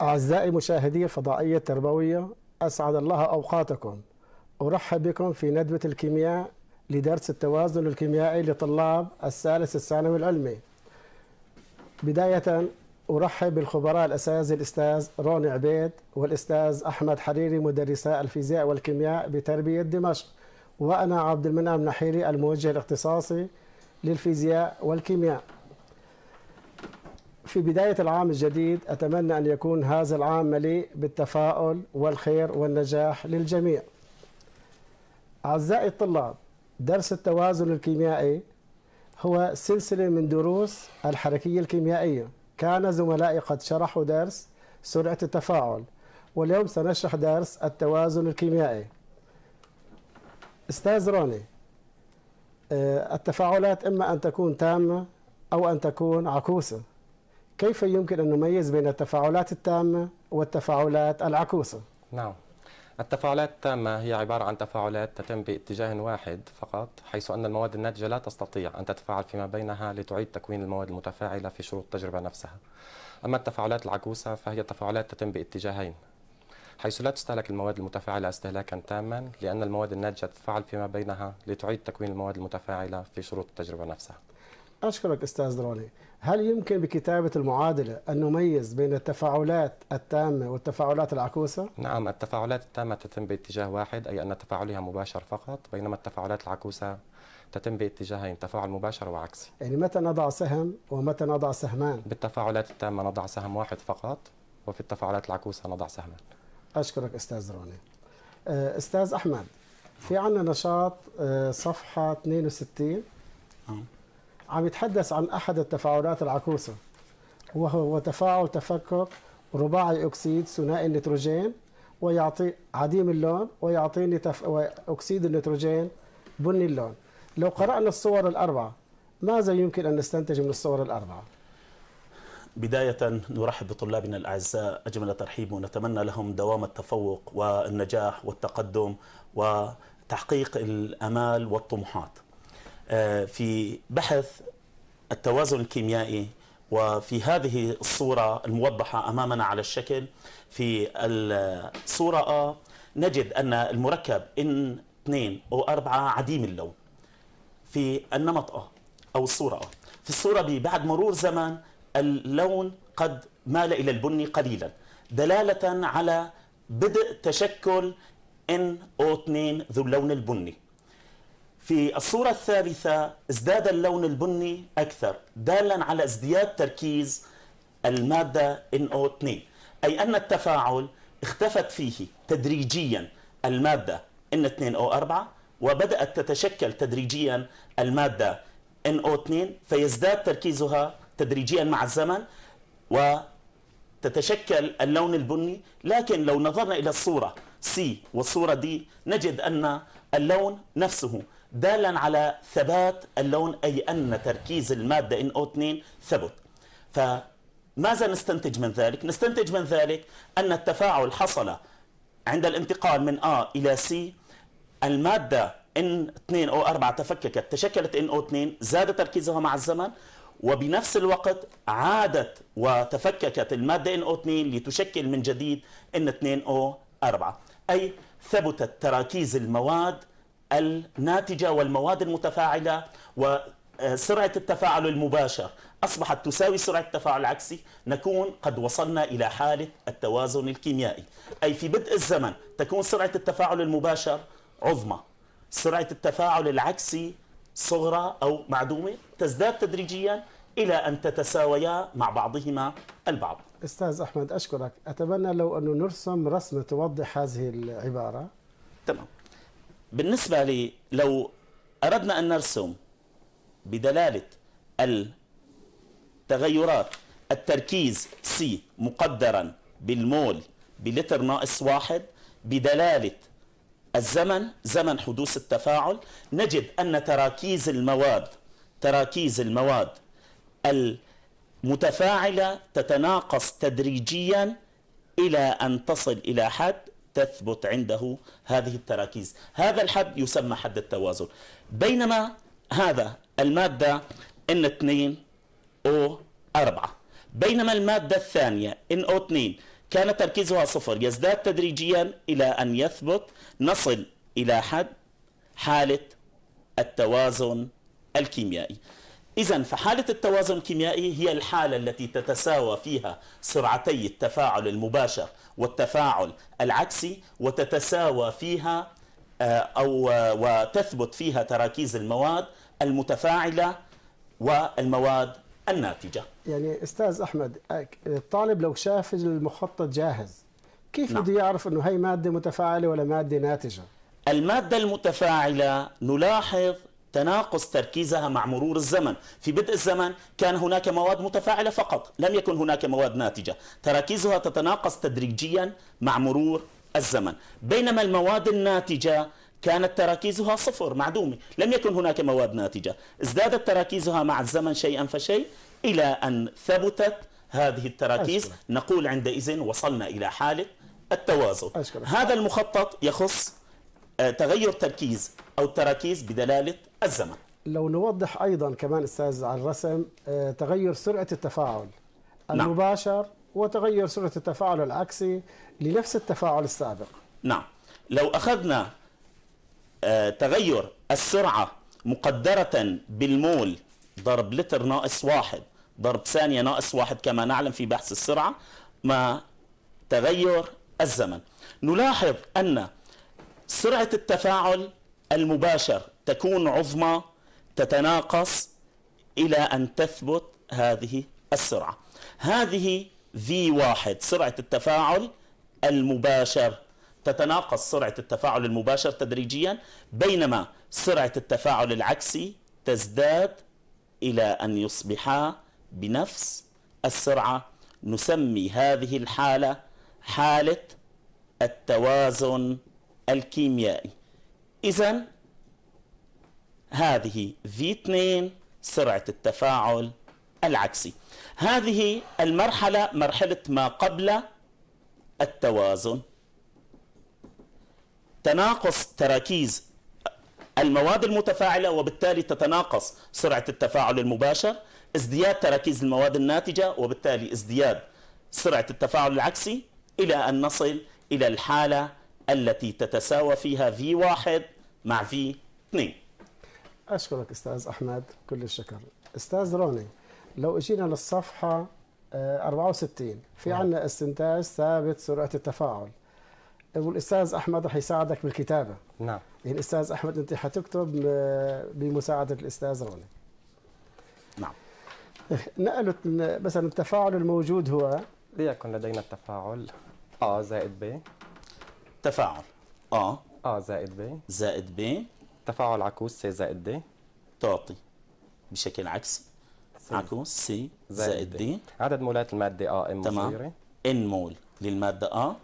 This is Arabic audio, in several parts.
أعزائي مشاهدي الفضائية التربوية أسعد الله أوقاتكم أرحب بكم في ندوة الكيمياء لدرس التوازن الكيميائي لطلاب الثالث الثانوي العلمي بداية أرحب بالخبراء الأساتذة الأستاذ روني عبيد والأستاذ أحمد حريري مدرسا الفيزياء والكيمياء بتربية دمشق وأنا عبد المنعم نحيري الموجه الاختصاصي للفيزياء والكيمياء في بداية العام الجديد أتمنى أن يكون هذا العام مليء بالتفاؤل والخير والنجاح للجميع أعزائي الطلاب درس التوازن الكيميائي هو سلسلة من دروس الحركية الكيميائية كان زملائي قد شرحوا درس سرعة التفاعل واليوم سنشرح درس التوازن الكيميائي أستاذ روني آه، التفاعلات إما أن تكون تامة أو أن تكون عكوسة كيف يمكن أن نميز بين التفاعلات التامة والتفاعلات العكوسة؟ نعم التفاعلات التامة هي عبارة عن تفاعلات تتم باتجاه واحد فقط حيث أن المواد الناتجة لا تستطيع أن تتفاعل فيما بينها لتعيد تكوين المواد المتفاعلة في شروط التجربة نفسها أما التفاعلات العكوسة فهي تفاعلات تتم باتجاهين حيث لا تستهلك المواد المتفاعلة استهلاكا تاما لأن المواد الناتجة تتفاعل فيما بينها لتعيد تكوين المواد المتفاعلة في شروط التجربة نفسها أشكرك أستاذ رولي هل يمكن بكتابة المعادلة أن نميز بين التفاعلات التامة والتفاعلات العكوسة؟ نعم التفاعلات التامة تتم باتجاه واحد أي أن تفاعلها مباشر فقط بينما التفاعلات العكوسة تتم باتجاهين تفاعل مباشر وعكسي يعني متى نضع سهم ومتى نضع سهمان؟ بالتفاعلات التامة نضع سهم واحد فقط وفي التفاعلات العكوسة نضع سهمان أشكرك أستاذ روني آه، أستاذ أحمد في عندنا نشاط آه، صفحة 62 عم يتحدث عن أحد التفاعلات العكوسة وهو تفاعل تفكك رباعي أكسيد ثنائي النيتروجين ويعطي عديم اللون ويعطيني تف... أكسيد النيتروجين بني اللون لو قرأنا الصور الأربعة ماذا يمكن أن نستنتج من الصور الأربعة؟ بداية نرحب بطلابنا الأعزاء أجمل ترحيب ونتمنى لهم دوام التفوق والنجاح والتقدم وتحقيق الأمال والطموحات آه، في بحث التوازن الكيميائي وفي هذه الصورة الموضحة أمامنا على الشكل في الصورة A نجد أن المركب إن 2 أو 4 عديم اللون في النمط A أو الصورة A في الصورة B بعد مرور زمن اللون قد مال إلى البني قليلا دلالة على بدء تشكل NO2 ذو اللون البني في الصورة الثالثة ازداد اللون البني أكثر دالا على ازدياد تركيز المادة NO2 أي أن التفاعل اختفت فيه تدريجيا المادة N2O4 وبدأت تتشكل تدريجيا المادة NO2 فيزداد تركيزها تدريجيا مع الزمن وتتشكل اللون البني لكن لو نظرنا إلى الصورة C والصورة D نجد أن اللون نفسه دالا على ثبات اللون أي أن تركيز المادة NO2 ثبت فماذا نستنتج من ذلك؟ نستنتج من ذلك أن التفاعل حصل عند الانتقال من A إلى C المادة N2O4 تفككت تشكلت NO2 زاد تركيزها مع الزمن وبنفس الوقت عادت وتفككت المادة NO2 لتشكل من جديد N2O4 أي ثبتت تراكيز المواد الناتجة والمواد المتفاعلة وسرعة آه، التفاعل المباشر أصبحت تساوي سرعة التفاعل العكسي نكون قد وصلنا إلى حالة التوازن الكيميائي أي في بدء الزمن تكون سرعة التفاعل المباشر عظمى سرعة التفاعل العكسي صغرى أو معدومة تزداد تدريجيا إلى أن تتساويا مع بعضهما البعض أستاذ أحمد أشكرك أتمنى لو أن نرسم رسمة توضح هذه العبارة تمام بالنسبة لي لو أردنا أن نرسم بدلالة التغيرات التركيز سي مقدرا بالمول بلتر ناقص واحد بدلالة الزمن زمن حدوث التفاعل نجد أن تراكيز المواد تراكيز المواد المتفاعلة تتناقص تدريجيا إلى أن تصل إلى حد تثبت عنده هذه التراكيز هذا الحد يسمى حد التوازن بينما هذا المادة N2 O4 بينما المادة الثانية NO2 كان تركيزها صفر يزداد تدريجيا إلى أن يثبت نصل إلى حد حالة التوازن الكيميائي إذا فحالة التوازن الكيميائي هي الحالة التي تتساوى فيها سرعتي التفاعل المباشر والتفاعل العكسي وتتساوى فيها آه، أو آه، وتثبت فيها تراكيز المواد المتفاعلة والمواد الناتجة يعني أستاذ أحمد الطالب لو شاف المخطط جاهز كيف نعم. بده يعرف أنه هي مادة متفاعلة ولا مادة ناتجة؟ المادة المتفاعلة نلاحظ تناقص تركيزها مع مرور الزمن في بدء الزمن كان هناك مواد متفاعلة فقط لم يكن هناك مواد ناتجة تراكيزها تتناقص تدريجيا مع مرور الزمن بينما المواد الناتجة كانت تراكيزها صفر معدومة لم يكن هناك مواد ناتجة ازدادت تراكيزها مع الزمن شيئا فشيء إلى أن ثبتت هذه التراكيز أشكرك. نقول عندئذ وصلنا إلى حالة التوازن أشكرك. هذا المخطط يخص آه، تغير تركيز أو التراكيز بدلالة الزمن لو نوضح أيضا كمان أستاذ على الرسم آه، تغير سرعة التفاعل نعم. المباشر نعم. وتغير سرعة التفاعل العكسي لنفس التفاعل السابق نعم لو أخذنا آه، تغير السرعة مقدرة بالمول ضرب لتر ناقص واحد ضرب ثانية ناقص واحد كما نعلم في بحث السرعة ما تغير الزمن نلاحظ أن سرعة التفاعل المباشر تكون عظمى تتناقص إلى أن تثبت هذه السرعة هذه في واحد سرعة التفاعل المباشر تتناقص سرعة التفاعل المباشر تدريجيا بينما سرعة التفاعل العكسي تزداد إلى أن يصبحا بنفس السرعة نسمي هذه الحالة حالة التوازن الكيميائي إذا هذه V2 سرعة التفاعل العكسي هذه المرحلة مرحلة ما قبل التوازن تناقص تراكيز المواد المتفاعلة وبالتالي تتناقص سرعة التفاعل المباشر ازدياد تراكيز المواد الناتجة وبالتالي ازدياد سرعة التفاعل العكسي إلى أن نصل إلى الحالة التي تتساوى فيها في واحد مع في اثنين أشكرك أستاذ أحمد كل الشكر أستاذ روني لو اجينا للصفحة 64 آه، في عندنا نعم. استنتاج ثابت سرعة التفاعل والاستاذ احمد رح يساعدك بالكتابه نعم يعني الاستاذ احمد انت حتكتب آه، بمساعده الاستاذ روني نعم نقلت مثلا التفاعل الموجود هو ليكن لدينا التفاعل ا زائد ب تفاعل اه اه زائد ب زائد ب تفاعل عكوس سي زائد دي تعطي بشكل عكسي عكوس سي زائد دي. عدد مولات المادة اه ام تمام ان مول للمادة اه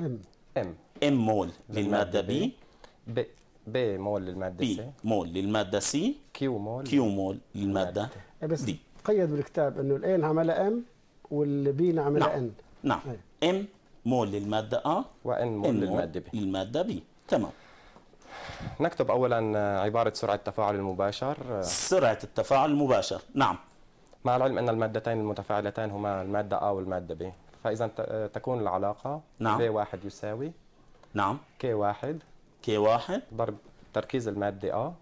ام ام ام مول للمادة بي ب ب مول للمادة سي بي مول للمادة سي كيو مول كيو مول للمادة إيه، بس دي قيد بالكتاب انه الان عملها ام والبي عملها نعم. ان نعم ام إيه. مول للمادة أ وإن مول للمادة بي المادة بي تمام نكتب أولا عبارة سرعة التفاعل المباشر سرعة التفاعل المباشر نعم مع العلم أن المادتين المتفاعلتين هما المادة أ والمادة بي فإذا تكون العلاقة نعم بي واحد يساوي نعم كي واحد كي واحد ضرب تركيز المادة أ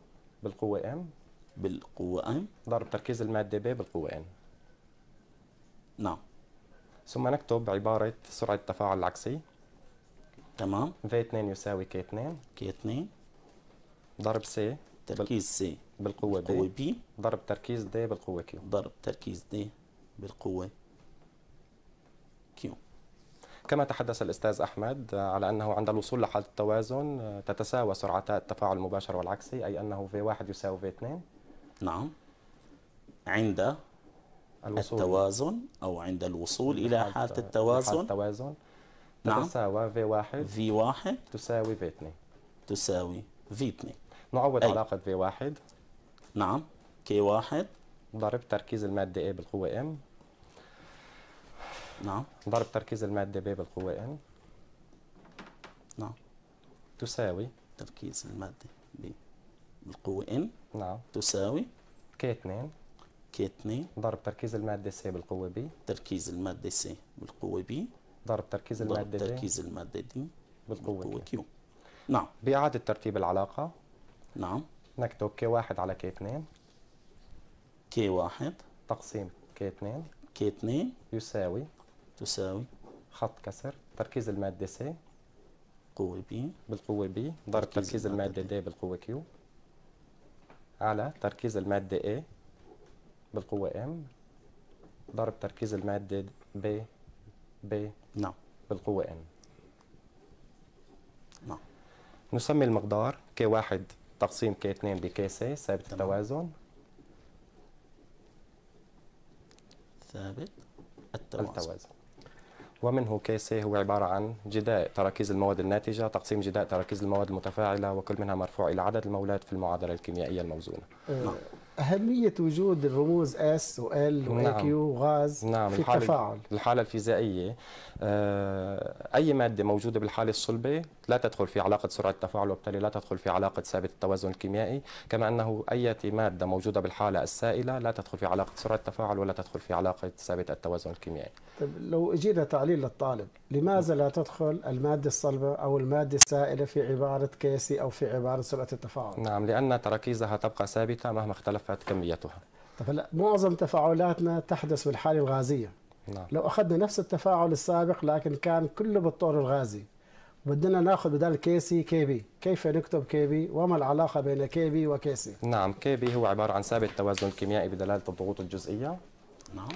بالقوة ام بالقوة ام ضرب تركيز المادة بي بالقوة ان نعم ثم نكتب عبارة سرعة التفاعل العكسي تمام V2 يساوي K2 K2 ضرب C تركيز C بالقوة, بالقوة B ضرب تركيز D بالقوة Q ضرب تركيز D بالقوة Q كما تحدث الأستاذ أحمد على أنه عند الوصول لحالة التوازن آه، تتساوى سرعتا التفاعل المباشر والعكسي أي أنه V1 يساوي V2 نعم عند الوصول التوازن أو عند الوصول إلى حالة التوازن حالة التوازن نعم تساوي في واحد في واحد تساوي في اثنين تساوي في اثنين نعوض أي. علاقة في واحد نعم كي واحد ضرب تركيز المادة A بالقوة M نعم ضرب تركيز المادة B بالقوة N نعم تساوي تركيز المادة B بالقوة N نعم تساوي كي 2 كي 2 ضرب تركيز المادة سي بالقوة بي تركيز المادة سي بالقوة بي ضرب تركيز المادة ضرب تركيز المادة دي بالقوة, بالقوة كيو نعم بإعادة ترتيب العلاقة نعم نكتب كي 1 على كي 2 كي 1 تقسيم كي 2 كي 2 يساوي تساوي خط كسر تركيز المادة سي قوة بي بالقوة بي ضرب تركيز, تركيز المادة دي بالقوة كيو على تركيز المادة A بالقوة ام ضرب تركيز المادة ب ب نعم بالقوة ام نعم نسمي المقدار K1 تقسيم K2 بK سي ثابت التوازن ثابت التوازن, التوازن. ومنه كي سي هو عبارة عن جداء تراكيز المواد الناتجة تقسيم جداء تراكيز المواد المتفاعلة وكل منها مرفوع إلى عدد المولات في المعادلة الكيميائية الموزونة آه، نعم. أهمية وجود الرموز S و L و نعم. AQ وغاز نعم. في الحالة التفاعل الحالة الفيزيائية آه، أي مادة موجودة بالحالة الصلبة لا تدخل في علاقة سرعة التفاعل وبالتالي لا تدخل في علاقة ثابت التوازن الكيميائي كما أنه أي مادة موجودة بالحالة السائلة لا تدخل في علاقة سرعة التفاعل ولا تدخل في علاقة ثابت التوازن الكيميائي طيب لو اجينا تعليل للطالب لماذا لا تدخل المادة الصلبة أو المادة السائلة في عبارة كيسي أو في عبارة سرعة التفاعل؟ نعم لأن تركيزها تبقى ثابتة مهما اختلف وارتفعت كميتها طب هلا معظم تفاعلاتنا تحدث بالحاله الغازيه نعم. لو اخذنا نفس التفاعل السابق لكن كان كله بالطور الغازي بدنا ناخذ بدل كي سي كي بي كيف نكتب كي بي وما العلاقه بين كي بي وكي سي نعم كي بي هو عباره عن ثابت توازن كيميائي بدلاله الضغوط الجزئيه نعم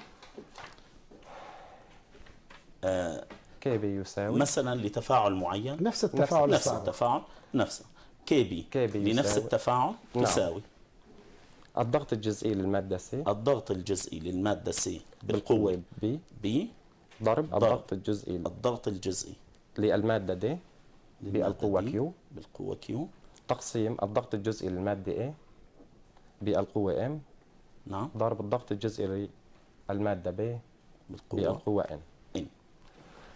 آه، كي بي يساوي مثلا لتفاعل معين نفس التفاعل نفس التفاعل نفسه كي بي, كي بي لنفس التفاعل نعم. يساوي الضغط الجزئي للماده سي الضغط الجزئي للماده سي بالقوه بي بي ضرب ضرب الضغط الجزئي الضغط الجزئي للماده دي بالقوه كيو بالقوه كيو تقسيم الضغط الجزئي للماده اي بالقوه ام نعم ضرب الضغط الجزئي للماده بي بالقوه بالقوه ان ان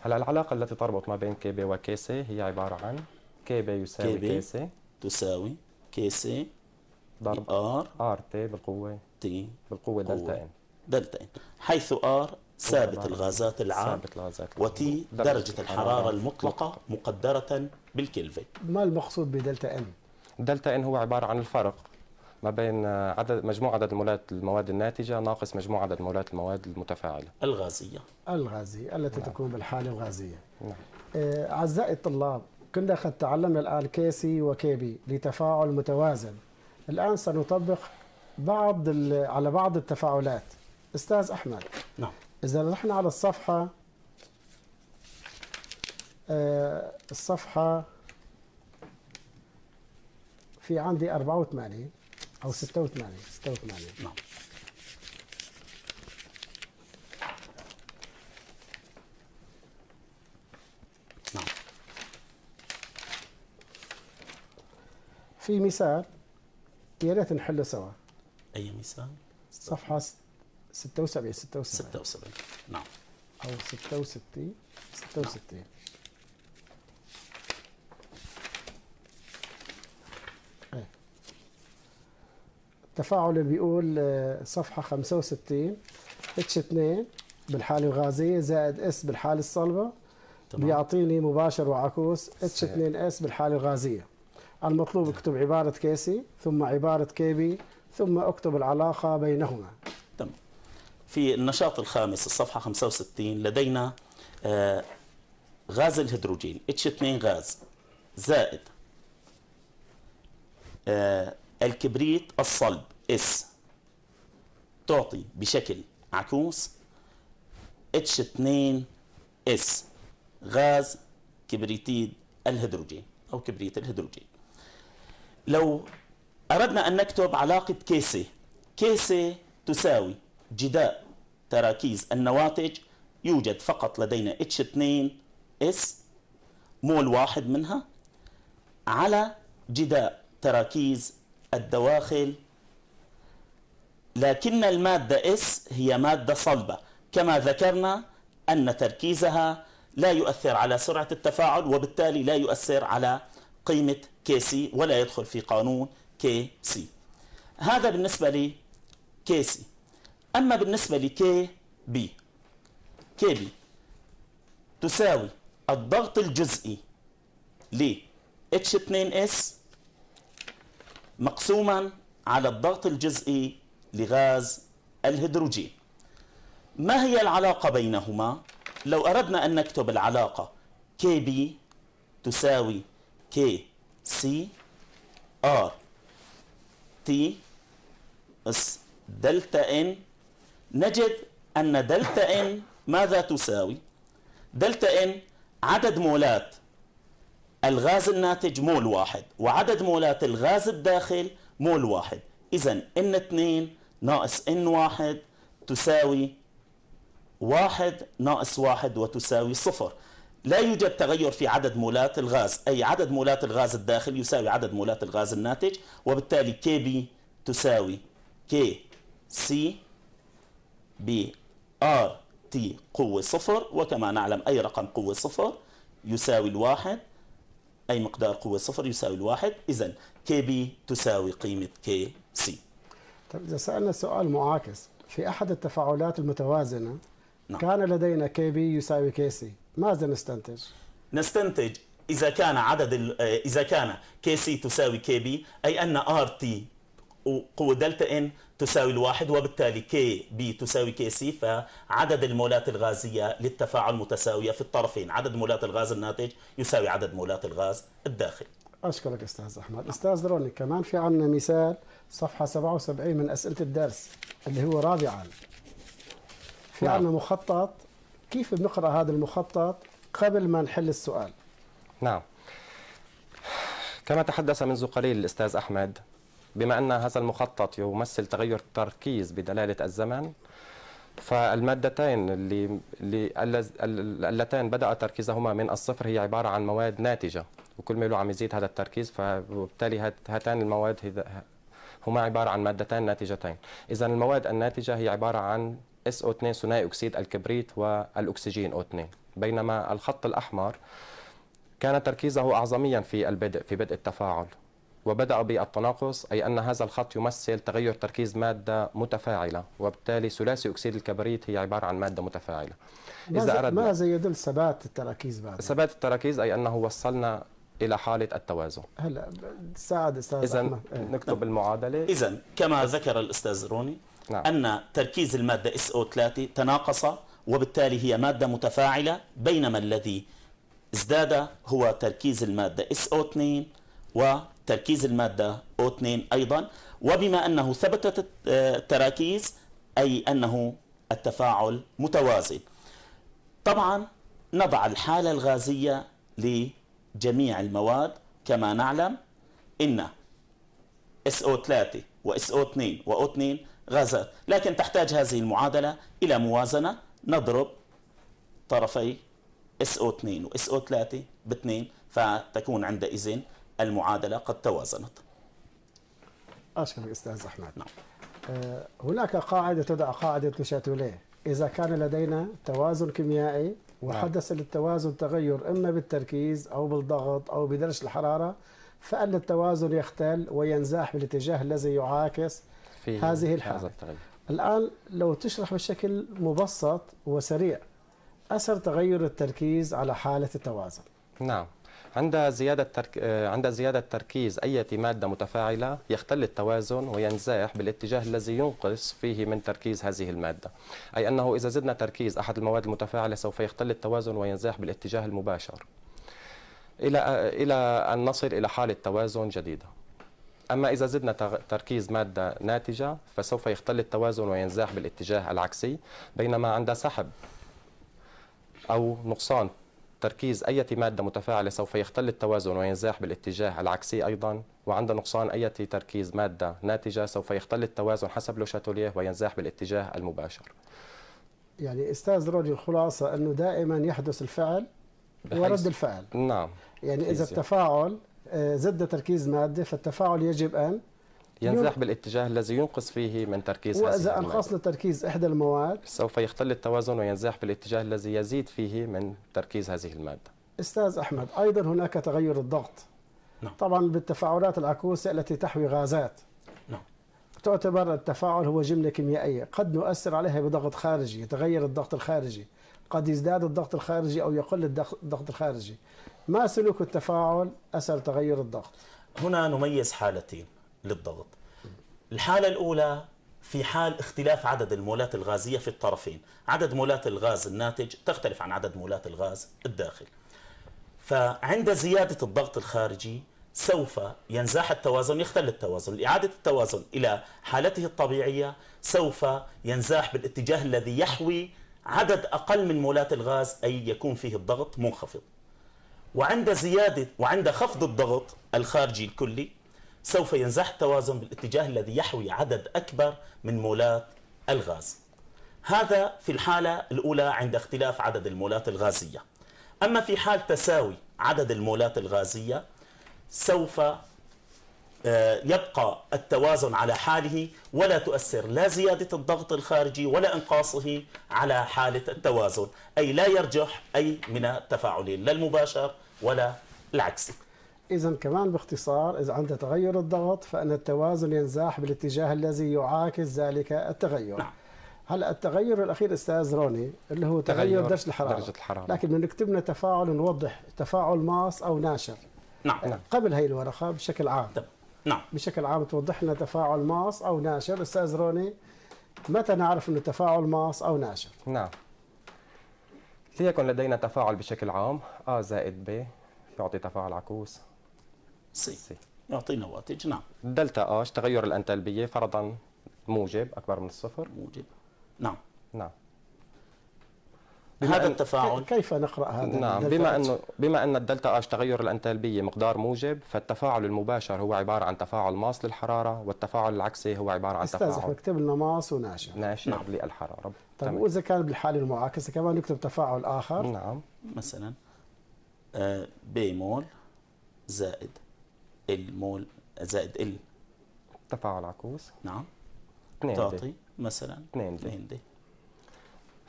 هلا العلاقه التي تربط ما بين كي بي وكي سي هي عباره عن كي بي يساوي كي سي تساوي كي سي ضرب ار ار تي بالقوه تي بالقوه دلتا ان دلتا ان حيث ار ثابت الغازات العام ثابت الغازات وتي درجة, درجة الحرارة المطلقة مقدرة بالكلفن ما المقصود بدلتا ان؟ دلتا ان هو عبارة عن الفرق ما بين عدد مجموع عدد مولات المواد الناتجة ناقص مجموع عدد مولات المواد المتفاعلة الغازية الغازية التي نعم. تكون بالحالة الغازية نعم. آه، أعزائي الطلاب كنا قد تعلمنا الآن كي سي وكي بي لتفاعل متوازن الآن سنطبق بعض على بعض التفاعلات أستاذ أحمد نعم إذا رحنا على الصفحة آه، الصفحة في عندي 84 أو 86 86 نعم. نعم في مثال يا ريت نحله سوا اي مثال؟ صفحه 76 76 76 نعم او 66 66 نعم. التفاعل بيقول آه، صفحة 65 اتش 2 بالحالة الغازية زائد اس بالحالة الصلبة بيعطيني مباشر وعكوس اتش 2 اس بالحاله الغازية المطلوب اكتب عبارة كيسي ثم عبارة كيبي ثم اكتب العلاقة بينهما تمام في النشاط الخامس الصفحة 65 لدينا آه غاز الهيدروجين H2 غاز زائد آه الكبريت الصلب S تعطي بشكل عكوس H2S غاز كبريتيد الهيدروجين أو كبريت الهيدروجين لو أردنا أن نكتب علاقة كيسة كيسة تساوي جداء تراكيز النواتج يوجد فقط لدينا H2S مول واحد منها على جداء تراكيز الدواخل لكن المادة S هي مادة صلبة كما ذكرنا أن تركيزها لا يؤثر على سرعة التفاعل وبالتالي لا يؤثر على قيمة كي سي ولا يدخل في قانون كي سي هذا بالنسبة لي كي سي أما بالنسبة لكي بي كي بي تساوي الضغط الجزئي ل H2S مقسوما على الضغط الجزئي لغاز الهيدروجين ما هي العلاقة بينهما؟ لو أردنا أن نكتب العلاقة كي بي تساوي كي C R T S دلتا N نجد أن دلتا N ماذا تساوي؟ دلتا N عدد مولات الغاز الناتج مول واحد وعدد مولات الغاز الداخل مول واحد إذا n 2 ناقص N1 تساوي واحد ناقص واحد وتساوي صفر لا يوجد تغير في عدد مولات الغاز أي عدد مولات الغاز الداخل يساوي عدد مولات الغاز الناتج وبالتالي كي بي تساوي كي سي بي ار تي قوة صفر وكما نعلم أي رقم قوة صفر يساوي الواحد أي مقدار قوة صفر يساوي الواحد إذا كي بي تساوي قيمة كي سي طيب إذا سألنا سؤال معاكس في أحد التفاعلات المتوازنة نعم. كان لدينا كي بي يساوي كي سي ماذا نستنتج؟ نستنتج إذا كان عدد آه، إذا كان كي سي تساوي كي بي أي أن ار تي قوة دلتا ان تساوي الواحد وبالتالي كي بي تساوي كي سي فعدد المولات الغازية للتفاعل متساوية في الطرفين عدد مولات الغاز الناتج يساوي عدد مولات الغاز الداخل. أشكرك أستاذ أحمد أستاذ روني كمان في عندنا مثال صفحة 77 من أسئلة الدرس اللي هو رابعا في نعم. عنا عندنا مخطط كيف بنقرا هذا المخطط قبل ما نحل السؤال نعم كما تحدث منذ قليل الاستاذ احمد بما ان هذا المخطط يمثل تغير التركيز بدلاله الزمن فالمادتين اللي, اللي اللتان بدا تركيزهما من الصفر هي عباره عن مواد ناتجه وكل ما له عم يزيد هذا التركيز فبالتالي هاتان المواد هما عباره عن مادتان ناتجتين اذا المواد الناتجه هي عباره عن SO2 ثنائي أكسيد الكبريت والأكسجين O2 بينما الخط الأحمر كان تركيزه أعظميا في البدء في بدء التفاعل وبدأ بالتناقص أي أن هذا الخط يمثل تغير تركيز مادة متفاعلة وبالتالي ثلاثي أكسيد الكبريت هي عبارة عن مادة متفاعلة إذا أردنا ماذا يدل ثبات التراكيز بعد ثبات التراكيز أي أنه وصلنا إلى حالة التوازن هلا ساعد أستاذ إذا إيه. نكتب المعادلة إذا كما ذكر الأستاذ روني نعم. أن تركيز المادة SO3 تناقص وبالتالي هي مادة متفاعلة بينما الذي ازداد هو تركيز المادة SO2 وتركيز المادة O2 أيضا وبما أنه ثبتت التراكيز أي أنه التفاعل متوازن طبعا نضع الحالة الغازية لجميع المواد كما نعلم إن SO3 و SO2 و O2 غازات لكن تحتاج هذه المعادلة إلى موازنة نضرب طرفي SO2 و SO3 ب 2 فتكون عندئذ المعادلة قد توازنت أشكرك أستاذ أحمد نعم. آه، هناك قاعدة تدعى قاعدة شاتوليه إذا كان لدينا توازن كيميائي وحدث نعم. للتوازن تغير إما بالتركيز أو بالضغط أو بدرجة الحرارة فإن التوازن يختل وينزاح بالاتجاه الذي يعاكس في هذه الحالة الآن لو تشرح بشكل مبسط وسريع أثر تغير التركيز على حالة التوازن نعم عند زيادة ترك... آه، عند زيادة تركيز أي مادة متفاعلة يختل التوازن وينزاح بالاتجاه الذي ينقص فيه من تركيز هذه المادة أي أنه إذا زدنا تركيز أحد المواد المتفاعلة سوف يختل التوازن وينزاح بالاتجاه المباشر إلى آه، إلى أن نصل إلى حالة توازن جديدة أما إذا زدنا تركيز مادة ناتجة فسوف يختل التوازن وينزاح بالاتجاه العكسي بينما عند سحب أو نقصان تركيز أي مادة متفاعلة سوف يختل التوازن وينزاح بالاتجاه العكسي أيضا وعند نقصان أي تركيز مادة ناتجة سوف يختل التوازن حسب لوشاتوليه وينزاح بالاتجاه المباشر يعني استاذ رودي الخلاصه انه دائما يحدث الفعل ورد الفعل نعم يعني اذا يعني. التفاعل آه، زد تركيز مادة فالتفاعل يجب أن ينزح بالاتجاه الذي ينقص فيه من تركيز وإذا أنقصنا تركيز إحدى المواد سوف يختل التوازن وينزاح بالاتجاه الذي يزيد فيه من تركيز هذه المادة أستاذ أحمد أيضا هناك تغير الضغط نعم. طبعا بالتفاعلات العكوسة التي تحوي غازات نعم. تعتبر التفاعل هو جملة كيميائية قد نؤثر عليها بضغط خارجي يتغير الضغط الخارجي قد يزداد الضغط الخارجي أو يقل الضغط الخارجي ما سلوك التفاعل أثر تغير الضغط هنا نميز حالتين للضغط الحالة الأولى في حال اختلاف عدد المولات الغازية في الطرفين عدد مولات الغاز الناتج تختلف عن عدد مولات الغاز الداخلي فعند زيادة الضغط الخارجي سوف ينزاح التوازن يختل التوازن إعادة التوازن إلى حالته الطبيعية سوف ينزاح بالاتجاه الذي يحوي عدد أقل من مولات الغاز أي يكون فيه الضغط منخفض وعند زيادة وعند خفض الضغط الخارجي الكلي سوف ينزح التوازن بالاتجاه الذي يحوي عدد أكبر من مولات الغاز هذا في الحالة الأولى عند اختلاف عدد المولات الغازية أما في حال تساوي عدد المولات الغازية سوف آه، يبقى التوازن على حاله ولا تؤثر لا زيادة الضغط الخارجي ولا انقاصه على حالة التوازن أي لا يرجح أي من التفاعلين لا المباشر ولا العكس إذا كمان باختصار إذا عند تغير الضغط فإن التوازن ينزاح بالاتجاه الذي يعاكس ذلك التغير نعم. هلا التغير الاخير استاذ روني اللي هو تغير, تغير درجه الحراره درجه الحراره لكن بنكتب لنا تفاعل نوضح تفاعل ماس او ناشر نعم آه، قبل هي الورقه بشكل عام نعم بشكل عام توضح لنا تفاعل ماس او ناشر استاذ روني متى نعرف انه تفاعل ماس او ناشر نعم ليكن لدينا تفاعل بشكل عام A زائد B يعطي تفاعل عكوس سي, سي. يعطي نواتج نعم دلتا اش تغير الانتالبيه فرضا موجب اكبر من الصفر موجب نعم نعم هذا التفاعل كيف نقرا هذا نعم بما انه بما ان الدلتا اش تغير الانتالبيه مقدار موجب فالتفاعل المباشر هو عباره عن تفاعل ماص للحراره والتفاعل العكسي هو عباره عن تفاعل استاذ لنا ماص وناشئ ناشئ نعم. للحراره طيب واذا كان بالحاله المعاكسه كمان نكتب تفاعل اخر نعم مثلا بي آه، مول زائد المول زائد ال تفاعل عكوس نعم تعطي مثلا 2 دي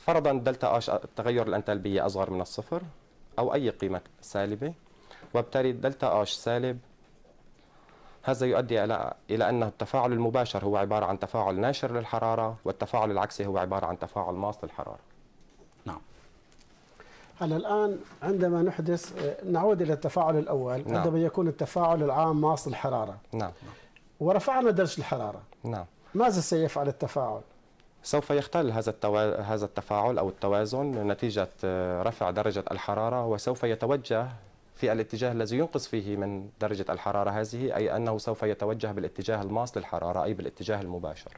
فرضا دلتا اش التغير الانتالبية أصغر من الصفر أو أي قيمة سالبة وبالتالي دلتا اش سالب هذا يؤدي إلى إلى أن التفاعل المباشر هو عبارة عن تفاعل ناشر للحرارة والتفاعل العكسي هو عبارة عن تفاعل ماص للحرارة نعم هلا الآن عندما نحدث نعود إلى التفاعل الأول نعم. عندما يكون التفاعل العام ماص الحرارة نعم ورفعنا درجة الحرارة نعم ماذا سيفعل التفاعل؟ سوف يختل هذا التوا... هذا التفاعل او التوازن نتيجه آه، رفع درجه الحراره وسوف يتوجه في الاتجاه الذي ينقص فيه من درجه الحراره هذه اي انه سوف يتوجه بالاتجاه الماص للحراره اي بالاتجاه المباشر.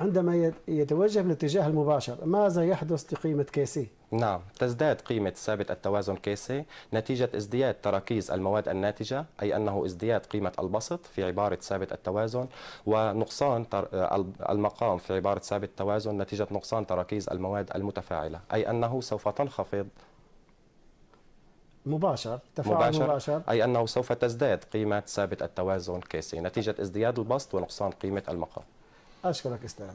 عندما يتوجه بالاتجاه المباشر ماذا يحدث لقيمة كيسي؟ نعم تزداد قيمة ثابت التوازن كيسي نتيجة ازدياد تراكيز المواد الناتجة أي أنه ازدياد قيمة البسط في عبارة ثابت التوازن ونقصان آه، المقام في عبارة ثابت التوازن نتيجة نقصان تراكيز المواد المتفاعلة أي أنه سوف تنخفض مباشر تفاعل مباشر, مباشر أي أنه سوف تزداد قيمة ثابت التوازن كيسي نتيجة ازدياد البسط ونقصان قيمة المقام أشكرك أستاذ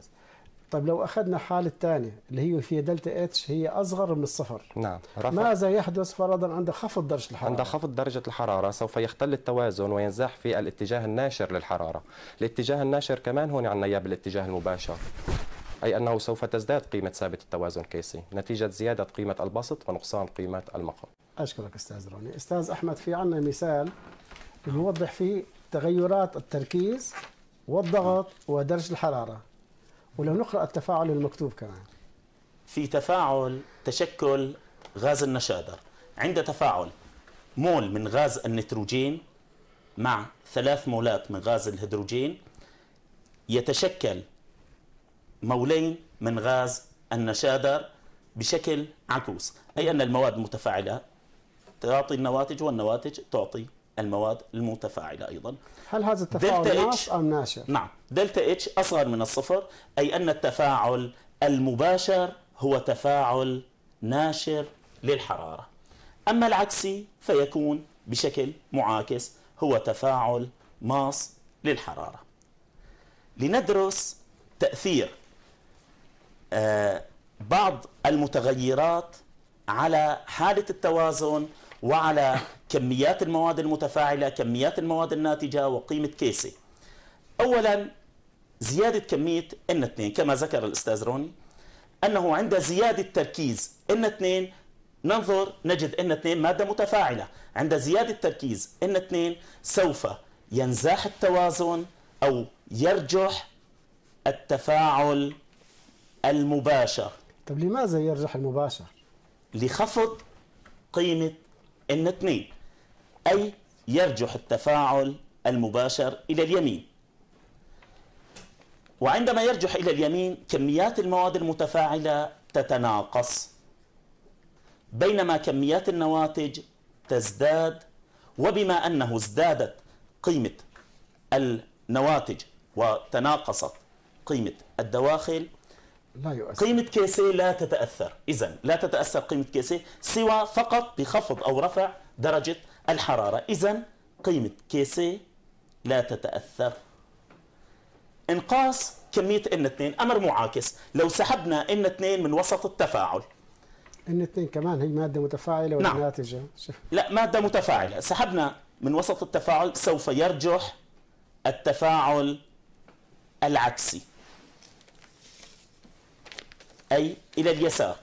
طيب لو أخذنا حالة ثانية اللي هي فيها دلتا اتش هي أصغر من الصفر نعم رفع. ماذا يحدث فرضا عند خفض درجة الحرارة؟ عند خفض درجة الحرارة سوف يختل التوازن وينزاح في الاتجاه الناشر للحرارة الاتجاه الناشر كمان هون عندنا إياه بالاتجاه المباشر أي أنه سوف تزداد قيمة ثابت التوازن كيسي نتيجة زيادة قيمة البسط ونقصان قيمة المقر أشكرك أستاذ روني أستاذ أحمد في عندنا مثال نوضح فيه تغيرات التركيز والضغط ودرجة الحرارة ولو نقرأ التفاعل المكتوب كمان في تفاعل تشكل غاز النشادر عند تفاعل مول من غاز النيتروجين مع ثلاث مولات من غاز الهيدروجين يتشكل مولين من غاز النشادر بشكل عكوس أي أن المواد متفاعلة تعطي النواتج والنواتج تعطي المواد المتفاعله ايضا هل هذا التفاعل ناص ام ناشئ نعم دلتا اتش اصغر من الصفر اي ان التفاعل المباشر هو تفاعل ناشر للحراره اما العكسي فيكون بشكل معاكس هو تفاعل ماص للحراره لندرس تاثير آه، بعض المتغيرات على حاله التوازن وعلى كميات المواد المتفاعلة كميات المواد الناتجة وقيمة كيسي أولا زيادة كمية N2 كما ذكر الأستاذ روني أنه عند زيادة تركيز N2 ننظر نجد N2 مادة متفاعلة عند زيادة تركيز N2 سوف ينزاح التوازن أو يرجح التفاعل المباشر طب لماذا يرجح المباشر؟ لخفض قيمة N2 أي يرجح التفاعل المباشر إلى اليمين وعندما يرجح إلى اليمين كميات المواد المتفاعلة تتناقص بينما كميات النواتج تزداد وبما أنه ازدادت قيمة النواتج وتناقصت قيمة الدواخل لا يؤثر قيمة كيسي لا تتأثر إذا لا تتأثر قيمة كيسي سوى فقط بخفض أو رفع درجة الحرارة إذا قيمة كيسي لا تتأثر انقاص كمية ان 2 امر معاكس لو سحبنا ان 2 من وسط التفاعل ان 2 كمان هي مادة متفاعلة نعم. ناتجة لا مادة متفاعلة سحبنا من وسط التفاعل سوف يرجح التفاعل العكسي أي إلى اليسار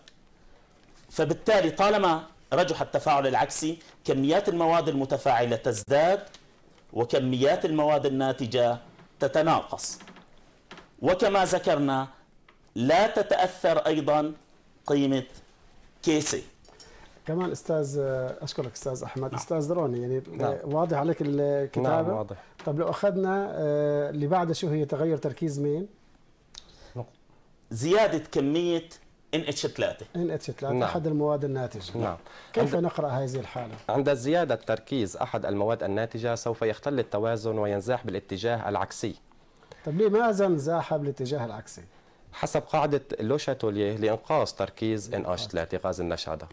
فبالتالي طالما رجح التفاعل العكسي كميات المواد المتفاعلة تزداد وكميات المواد الناتجة تتناقص وكما ذكرنا لا تتأثر أيضا قيمة كيسي كمان استاذ اشكرك استاذ احمد نعم. استاذ روني يعني نعم. واضح عليك الكتابه نعم واضح طب لو اخذنا اللي آه، بعدها شو هي تغير تركيز مين زياده كميه ان اتش 3 ان اتش 3 نعم. احد المواد الناتجه نعم كيف عند... نقرا هذه الحاله عند زياده تركيز احد المواد الناتجه سوف يختل التوازن وينزاح بالاتجاه العكسي طب لماذا انزاح بالاتجاه العكسي حسب قاعده لوشاتولي لانقاص تركيز ان اتش 3 آه. غاز النشادر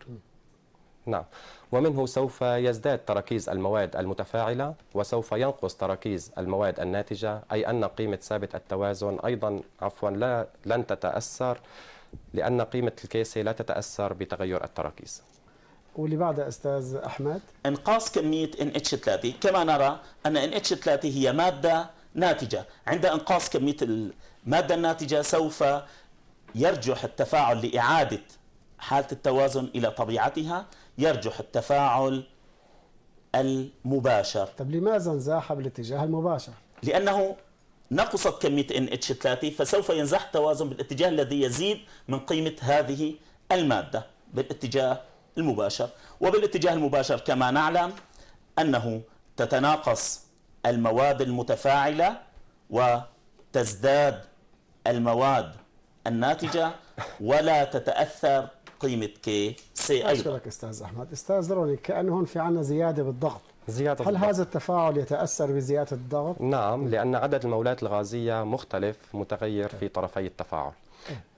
نعم ومنه سوف يزداد تراكيز المواد المتفاعلة وسوف ينقص تراكيز المواد الناتجة أي أن قيمة ثابت التوازن أيضا عفوا لا لن تتأثر لأن قيمة الكيسة لا تتأثر بتغير التراكيز واللي بعد استاذ احمد انقاص كميه ان اتش 3 كما نرى ان ان اتش 3 هي ماده ناتجه عند انقاص كميه الماده الناتجه سوف يرجح التفاعل لاعاده حاله التوازن الى طبيعتها يرجح التفاعل المباشر طب لماذا انزاح بالاتجاه المباشر لانه نقصت كمية NH3 فسوف ينزح التوازن بالاتجاه الذي يزيد من قيمة هذه المادة بالاتجاه المباشر وبالاتجاه المباشر كما نعلم أنه تتناقص المواد المتفاعلة وتزداد المواد الناتجة ولا تتأثر قيمة كي سي أيضا أشكرك أستاذ أحمد أستاذ روني كأنه في عنا زيادة بالضغط زيادة هل الضغط. هذا التفاعل يتأثر بزيادة الضغط؟ نعم لأن عدد المولات الغازية مختلف متغير في طرفي التفاعل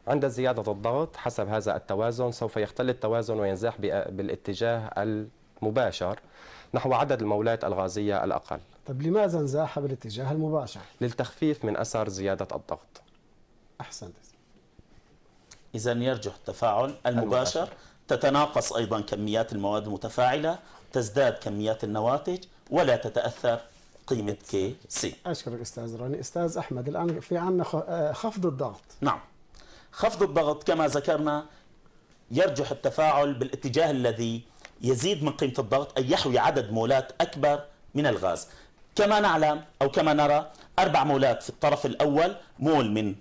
عند زيادة الضغط حسب هذا التوازن سوف يختل التوازن وينزاح بالاتجاه المباشر نحو عدد المولات الغازية الأقل طب لماذا انزاح بالاتجاه المباشر؟ للتخفيف من أثر زيادة الضغط أحسنت إذا يرجح التفاعل المباشر, المباشر. تتناقص أيضا كميات المواد المتفاعلة تزداد كميات النواتج ولا تتأثر قيمة كي سي أشكرك أستاذ راني أستاذ أحمد الآن في عندنا آه، خفض الضغط نعم خفض الضغط كما ذكرنا يرجح التفاعل بالاتجاه الذي يزيد من قيمة الضغط أي يحوي عدد مولات أكبر من الغاز كما نعلم أو كما نرى أربع مولات في الطرف الأول مول من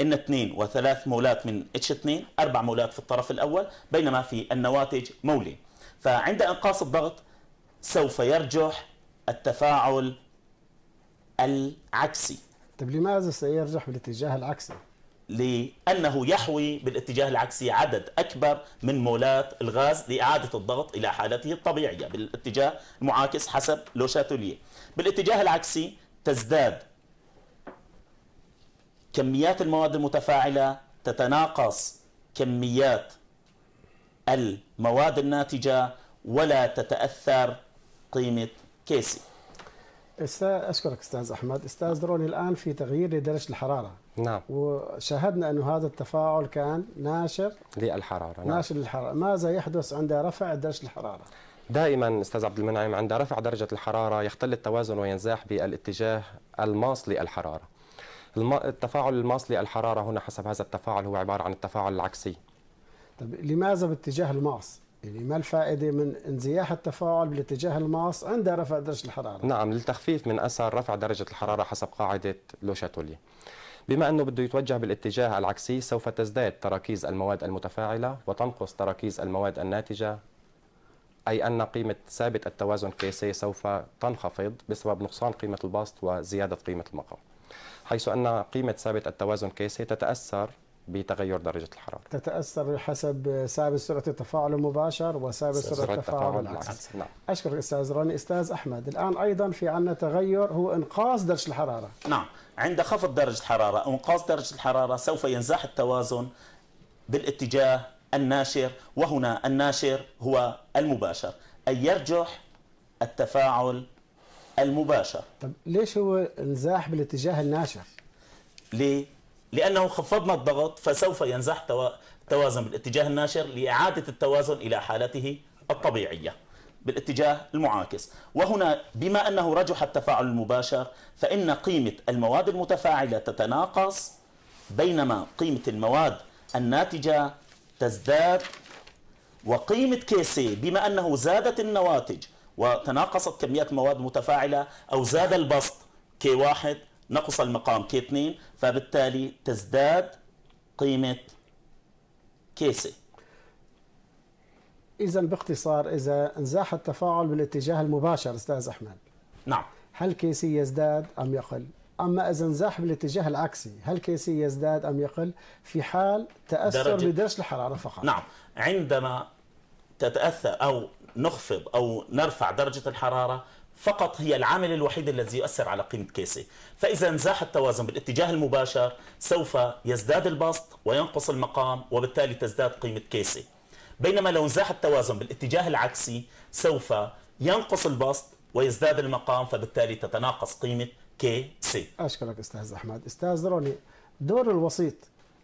ان 2 وثلاث مولات من اتش 2 أربع مولات في الطرف الأول بينما في النواتج مولين فعند انقاص الضغط سوف يرجح التفاعل العكسي طيب لماذا سيرجح بالاتجاه العكسي؟ لأنه يحوي بالاتجاه العكسي عدد أكبر من مولات الغاز لإعادة الضغط إلى حالته الطبيعية بالاتجاه المعاكس حسب لوشاتوليه بالاتجاه العكسي تزداد كميات المواد المتفاعلة تتناقص كميات ال مواد الناتجة ولا تتأثر قيمة كيسي أشكرك أستاذ أحمد أستاذ دروني الآن في تغيير لدرجة الحرارة نعم وشاهدنا أن هذا التفاعل كان ناشر للحرارة نعم. ناشر للحرارة ماذا يحدث عند رفع درجة الحرارة؟ دائما استاذ عبد المنعم عند رفع درجه الحراره يختل التوازن وينزاح بالاتجاه الماص للحراره. التفاعل الماص للحراره هنا حسب هذا التفاعل هو عباره عن التفاعل العكسي طب لماذا باتجاه الماس؟ يعني ما الفائدة من انزياح التفاعل باتجاه الماس عند رفع درجة الحرارة؟ نعم للتخفيف من أثر رفع درجة الحرارة حسب قاعدة لوشاتولي بما أنه بده يتوجه بالاتجاه العكسي سوف تزداد تراكيز المواد المتفاعلة وتنقص تراكيز المواد الناتجة أي أن قيمة ثابت التوازن كيسي سوف تنخفض بسبب نقصان قيمة البسط وزيادة قيمة المقام حيث أن قيمة ثابت التوازن كيسي تتأثر بتغير درجة الحرارة تتأثر حسب سابع سرعة التفاعل المباشر وسابع سرعة التفاعل العكسي نعم. أشكرك أستاذ راني أستاذ أحمد الآن أيضا في عنا تغير هو إنقاص درجة الحرارة نعم عند خفض درجة الحرارة أو إنقاص درجة الحرارة سوف ينزاح التوازن بالاتجاه الناشر وهنا الناشر هو المباشر أي يرجح التفاعل المباشر طب ليش هو انزاح بالاتجاه الناشر؟ ليه؟ لأنه خفضنا الضغط فسوف ينزح توازن بالاتجاه الناشر لإعادة التوازن إلى حالته الطبيعية بالاتجاه المعاكس وهنا بما أنه رجح التفاعل المباشر فإن قيمة المواد المتفاعلة تتناقص بينما قيمة المواد الناتجة تزداد وقيمة كيسي بما أنه زادت النواتج وتناقصت كميات مواد متفاعلة أو زاد البسط كي واحد نقص المقام كي 2 فبالتالي تزداد قيمة كيسي إذا باختصار إذا انزاح التفاعل بالاتجاه المباشر أستاذ أحمد نعم هل كيسي يزداد أم يقل؟ أما إذا انزاح بالاتجاه العكسي هل كيسي يزداد أم يقل في حال تأثر درجة. بدرجة الحرارة فقط نعم عندما تتأثر أو نخفض أو نرفع درجة الحرارة فقط هي العامل الوحيد الذي يؤثر على قيمة كيسي فإذا انزاح التوازن بالاتجاه المباشر سوف يزداد البسط وينقص المقام وبالتالي تزداد قيمة كيسي بينما لو انزاح التوازن بالاتجاه العكسي سوف ينقص البسط ويزداد المقام فبالتالي تتناقص قيمة كي سي أشكرك أستاذ أحمد أستاذ روني دور الوسيط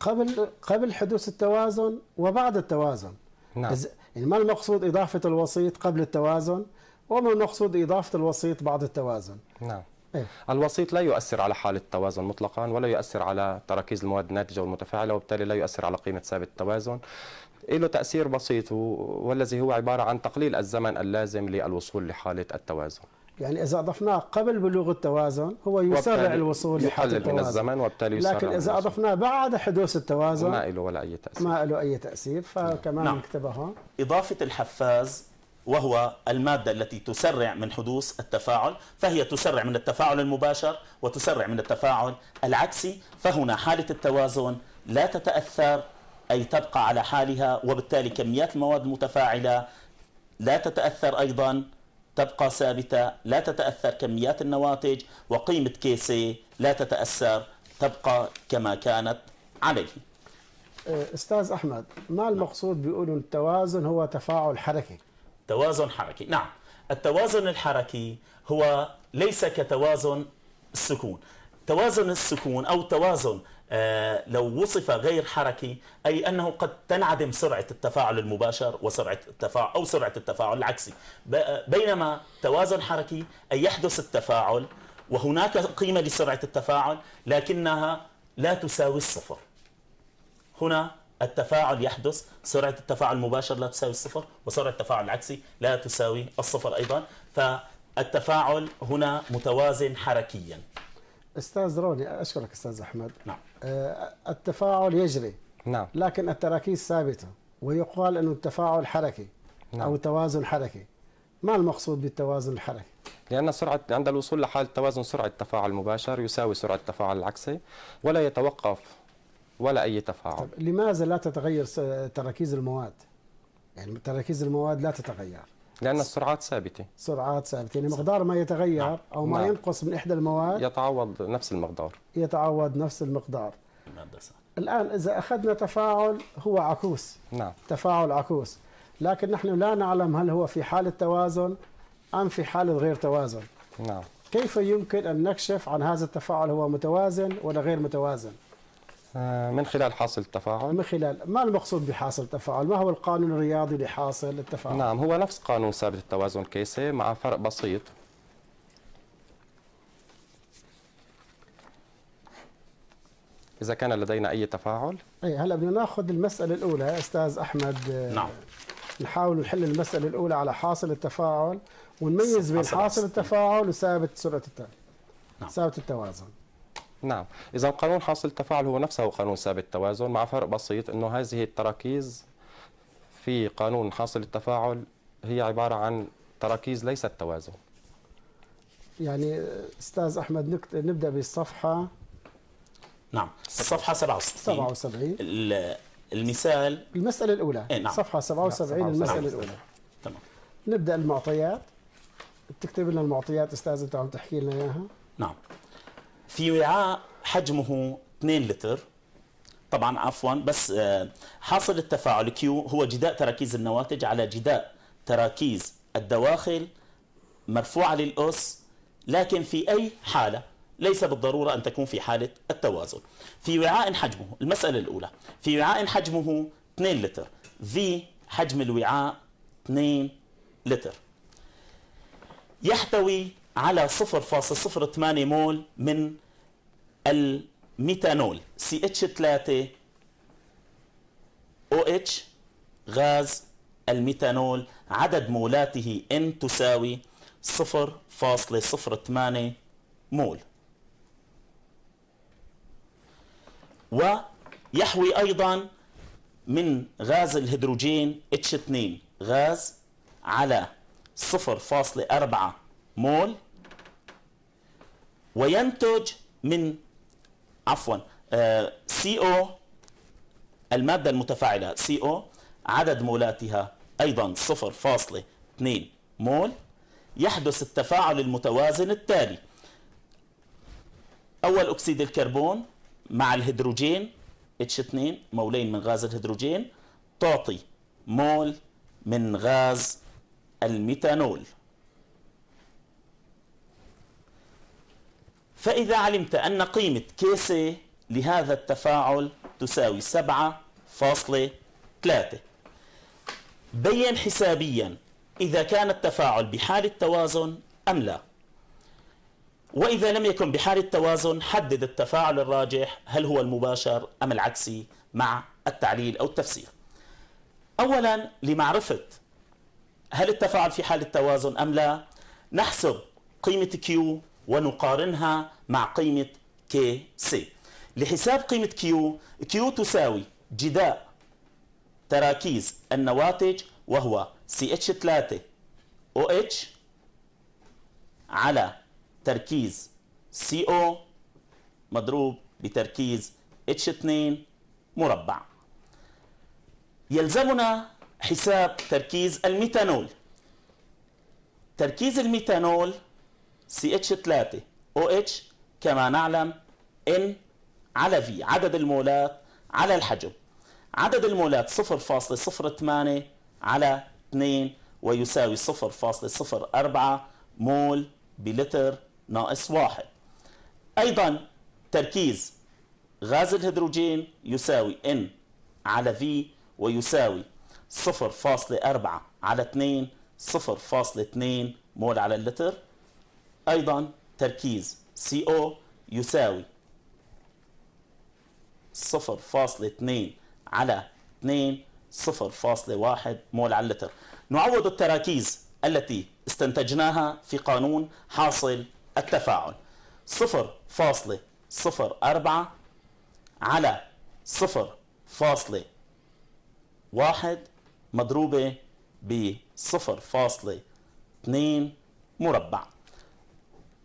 قبل قبل حدوث التوازن وبعد التوازن نعم يعني ما المقصود إضافة الوسيط قبل التوازن نقصد إضافة الوسيط بعض التوازن نعم إيه؟ الوسيط لا يؤثر على حالة التوازن مطلقا ولا يؤثر على تراكيز المواد الناتجة والمتفاعلة وبالتالي لا يؤثر على قيمة ثابت التوازن له تأثير بسيط والذي هو عبارة عن تقليل الزمن اللازم للوصول لحالة التوازن يعني إذا أضفناه قبل بلوغ التوازن هو يسرع الوصول لحالة التوازن من الزمن وبالتالي يسرع لكن إذا أضفناه بعد حدوث التوازن ما له ولا أي تأثير ما له أي تأثير فكمان نعم. نكتبها إضافة الحفاز وهو المادة التي تسرع من حدوث التفاعل فهي تسرع من التفاعل المباشر وتسرع من التفاعل العكسي فهنا حالة التوازن لا تتأثر أي تبقى على حالها وبالتالي كميات المواد المتفاعلة لا تتأثر أيضا تبقى ثابتة لا تتأثر كميات النواتج وقيمة كيسي لا تتأثر تبقى كما كانت عليه استاذ احمد ما المقصود بيقولوا التوازن هو تفاعل حركي توازن حركي نعم التوازن الحركي هو ليس كتوازن السكون توازن السكون أو توازن آه، لو وصف غير حركي أي أنه قد تنعدم سرعة التفاعل المباشر وسرعة التفاعل أو سرعة التفاعل العكسي بينما توازن حركي أي يحدث التفاعل وهناك قيمة لسرعة التفاعل لكنها لا تساوي الصفر هنا التفاعل يحدث سرعة التفاعل المباشر لا تساوي الصفر وسرعة التفاعل العكسي لا تساوي الصفر أيضا فالتفاعل هنا متوازن حركيا استاذ روني اشكرك استاذ احمد نعم آه، التفاعل يجري نعم لكن التراكيز ثابته ويقال انه التفاعل حركي نعم. او توازن حركي ما المقصود بالتوازن الحركي لأن سرعة عند الوصول لحالة توازن سرعة التفاعل المباشر يساوي سرعة التفاعل العكسي ولا يتوقف ولا أي تفاعل طب لماذا لا تتغير تراكيز المواد؟ يعني تراكيز المواد لا تتغير لأن السرعات ثابتة سرعات ثابتة يعني مقدار ما يتغير نعم. أو ما نعم. ينقص من إحدى المواد يتعوض نفس المقدار يتعوض نفس المقدار نعم الآن إذا أخذنا تفاعل هو عكوس نعم تفاعل عكوس لكن نحن لا نعلم هل هو في حالة توازن أم في حالة غير توازن نعم كيف يمكن أن نكشف عن هذا التفاعل هو متوازن ولا غير متوازن آه، من خلال حاصل التفاعل من خلال ما المقصود بحاصل التفاعل ما هو القانون الرياضي لحاصل التفاعل نعم هو نفس قانون ثابت التوازن كيسي مع فرق بسيط اذا كان لدينا اي تفاعل اي هلا بدنا ناخذ المساله الاولى يا استاذ احمد آه، نعم نحاول نحل المساله الاولى على حاصل التفاعل ونميز بين حاصل التفاعل وثابت سرعه التفاعل نعم ثابت التوازن نعم إذا قانون حاصل التفاعل هو نفسه قانون ثابت التوازن مع فرق بسيط أنه هذه التراكيز في قانون حاصل التفاعل هي عبارة عن تراكيز ليست توازن يعني استاذ احمد نكت... نبدا بالصفحه نعم الصفحه 77 77 المثال المساله الاولى إيه نعم. صفحه 77 نعم. المساله نعم. الاولى تمام نبدا المعطيات بتكتب لنا المعطيات استاذ انت عم تحكي لنا اياها نعم في وعاء حجمه 2 لتر طبعا عفوا بس آه، حاصل التفاعل كيو هو جداء تراكيز النواتج على جداء تراكيز الدواخل مرفوعة للأس لكن في أي حالة ليس بالضرورة أن تكون في حالة التوازن في وعاء حجمه المسألة الأولى في وعاء حجمه 2 لتر في حجم الوعاء 2 لتر يحتوي على 0.08 مول من الميثانول CH3 OH غاز الميثانول عدد مولاته N تساوي 0.08 مول ويحوي أيضا من غاز الهيدروجين H2 غاز على 0.4 مول وينتج من عفوا سي آه، او الماده المتفاعله سي او عدد مولاتها ايضا 0.2 مول يحدث التفاعل المتوازن التالي اول اكسيد الكربون مع الهيدروجين H2 مولين من غاز الهيدروجين تعطي مول من غاز الميثانول فإذا علمت أن قيمة كيسة لهذا التفاعل تساوي 7.3 بين حسابيا إذا كان التفاعل بحال التوازن أم لا وإذا لم يكن بحال التوازن حدد التفاعل الراجح هل هو المباشر أم العكسي مع التعليل أو التفسير أولا لمعرفة هل التفاعل في حال التوازن أم لا نحسب قيمة Q ونقارنها مع قيمة كي سي لحساب قيمة كيو كيو تساوي جداء تراكيز النواتج وهو CH3 OH على تركيز CO مضروب بتركيز H2 مربع يلزمنا حساب تركيز الميتانول تركيز الميتانول CH3 OH كما نعلم ان على في عدد المولات على الحجم عدد المولات 0.08 على 2 ويساوي 0.04 مول بلتر ناقص واحد أيضا تركيز غاز الهيدروجين يساوي N على V ويساوي 0.4 على 2 0.2 مول على اللتر أيضا تركيز CO يساوي 0.2 على 2 0.1 مول على اللتر نعوض التراكيز التي استنتجناها في قانون حاصل التفاعل 0.04 على 0.1 مضروبة ب 0.2 مربع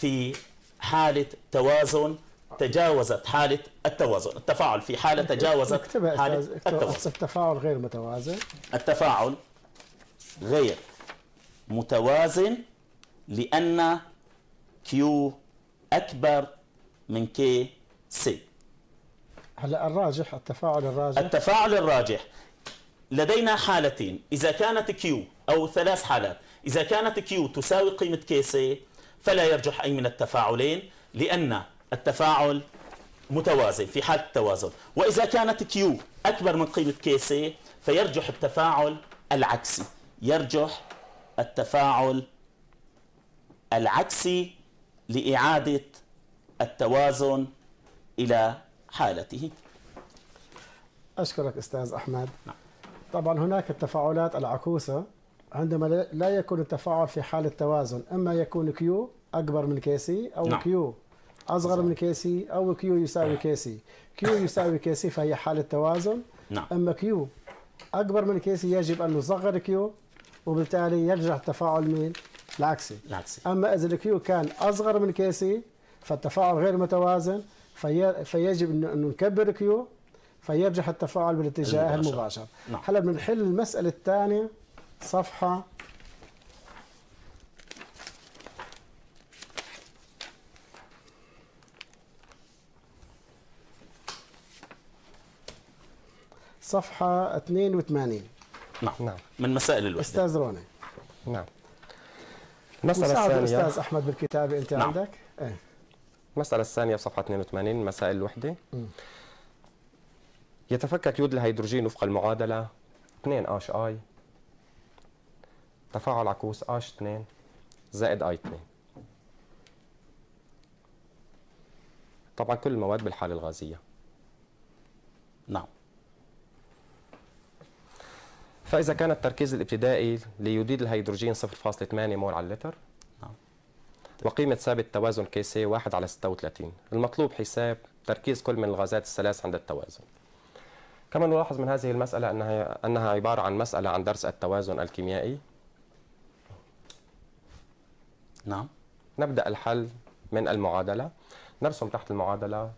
في حالة توازن تجاوزت حالة التوازن التفاعل في حالة تجاوزت حالة التوازن التفاعل غير متوازن التفاعل غير متوازن لأن كيو أكبر من كي سي هلا الراجح التفاعل الراجح التفاعل الراجح لدينا حالتين إذا كانت كيو أو ثلاث حالات إذا كانت كيو تساوي قيمة كي سي فلا يرجح أي من التفاعلين لأن التفاعل متوازن في حالة التوازن وإذا كانت كيو أكبر من قيمة كي سي فيرجح التفاعل العكسي يرجح التفاعل العكسي لإعادة التوازن إلى حالته أشكرك أستاذ أحمد نعم. طبعا هناك التفاعلات العكوسة عندما لا يكون التفاعل في حالة توازن إما يكون كيو أكبر من كيسي أو نعم. كيو أصغر صح. من كيسي أو كيو يساوي كيسي كيو يساوي كيسي فهي حالة توازن نعم. أما كيو أكبر من كيسي يجب أن نصغر كيو وبالتالي يرجع التفاعل مين العكسي العكسي أما إذا الكيو كان أصغر من كيسي فالتفاعل غير متوازن في... فيجب أن نكبر كيو فيرجع التفاعل بالاتجاه المباشر, المباشر. نعم. هلا بنحل المسألة الثانية صفحة صفحة 82 نعم نعم من مسائل الوحدة أستاذ روني نعم المسألة الثانية أستاذ أحمد بالكتابة أنت نعم. عندك؟ إيه؟ المسألة الثانية صفحة 82 مسائل الوحدة يتفكك يود الهيدروجين وفق المعادلة 2 اش اي تفاعل عكوس H2 زائد I2 طبعا كل المواد بالحالة الغازية نعم فإذا كان التركيز الابتدائي ليديد الهيدروجين 0.8 مول على اللتر نعم. وقيمة ثابت توازن كي سي 1 على 36 المطلوب حساب تركيز كل من الغازات الثلاث عند التوازن كما نلاحظ من هذه المسألة أنها أنها عبارة عن مسألة عن درس التوازن الكيميائي نعم نبدأ الحل من المعادلة نرسم تحت المعادلة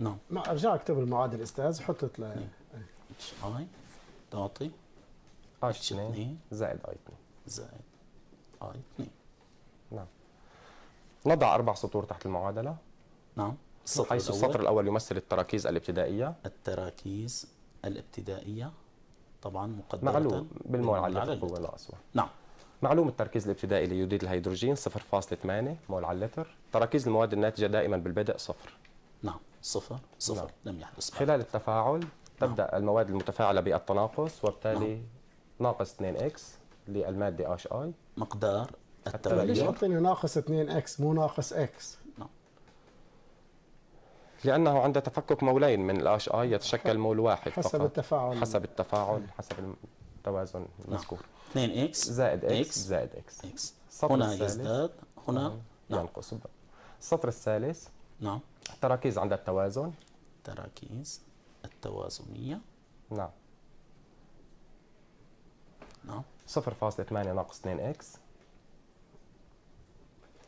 نعم ما ارجع اكتب المعادلة استاذ حط لها اتش نعم. اي تعطي اتش 2 زائد اي 2 زائد اي 2 نعم نضع اربع سطور تحت المعادلة نعم السطر حيث الأول. السطر الأول يمثل التراكيز الابتدائية التراكيز الابتدائية طبعا مقدمه معلوم بالمول القوة الأسوأ نعم معلوم التركيز الابتدائي ليوديد الهيدروجين 0.8 مول على اللتر تراكيز المواد الناتجة دائما بالبدء صفر نعم صفر صفر نعم. لم يحدث خلال التفاعل تبدأ نعم. المواد المتفاعلة بالتناقص وبالتالي نعم. ناقص 2 اكس للمادة اش اي مقدار التغير ليش اعطيني ناقص 2 اكس مو ناقص اكس نعم. لأنه عند تفكك مولين من الاش اي يتشكل مول واحد حسب فقط. التفاعل حسب التفاعل نعم. حسب التوازن المذكور نعم. 2 اكس زائد اكس زائد اكس اكس هنا يزداد هنا نعم. نعم. ينقص السطر الثالث نعم التراكيز عند التوازن التراكيز التوازنية نعم نعم 0.8 ناقص 2 اكس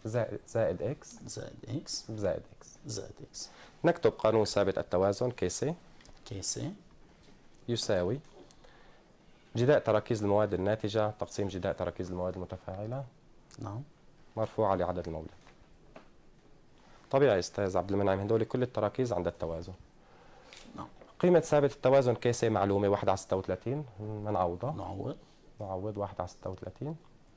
زائد زائد اكس زائد اكس زائد اكس زائد اكس نكتب قانون ثابت التوازن كي سي كي سي يساوي جداء تراكيز المواد الناتجة تقسيم جداء تراكيز المواد المتفاعلة نعم مرفوعة لعدد المولد طبيعي أستاذ عبد المنعم هدول كل التراكيز عند التوازن نعم قيمة ثابت التوازن كيسة معلومة 1 على 36 منعوضة نعوض نعوض 1 على 36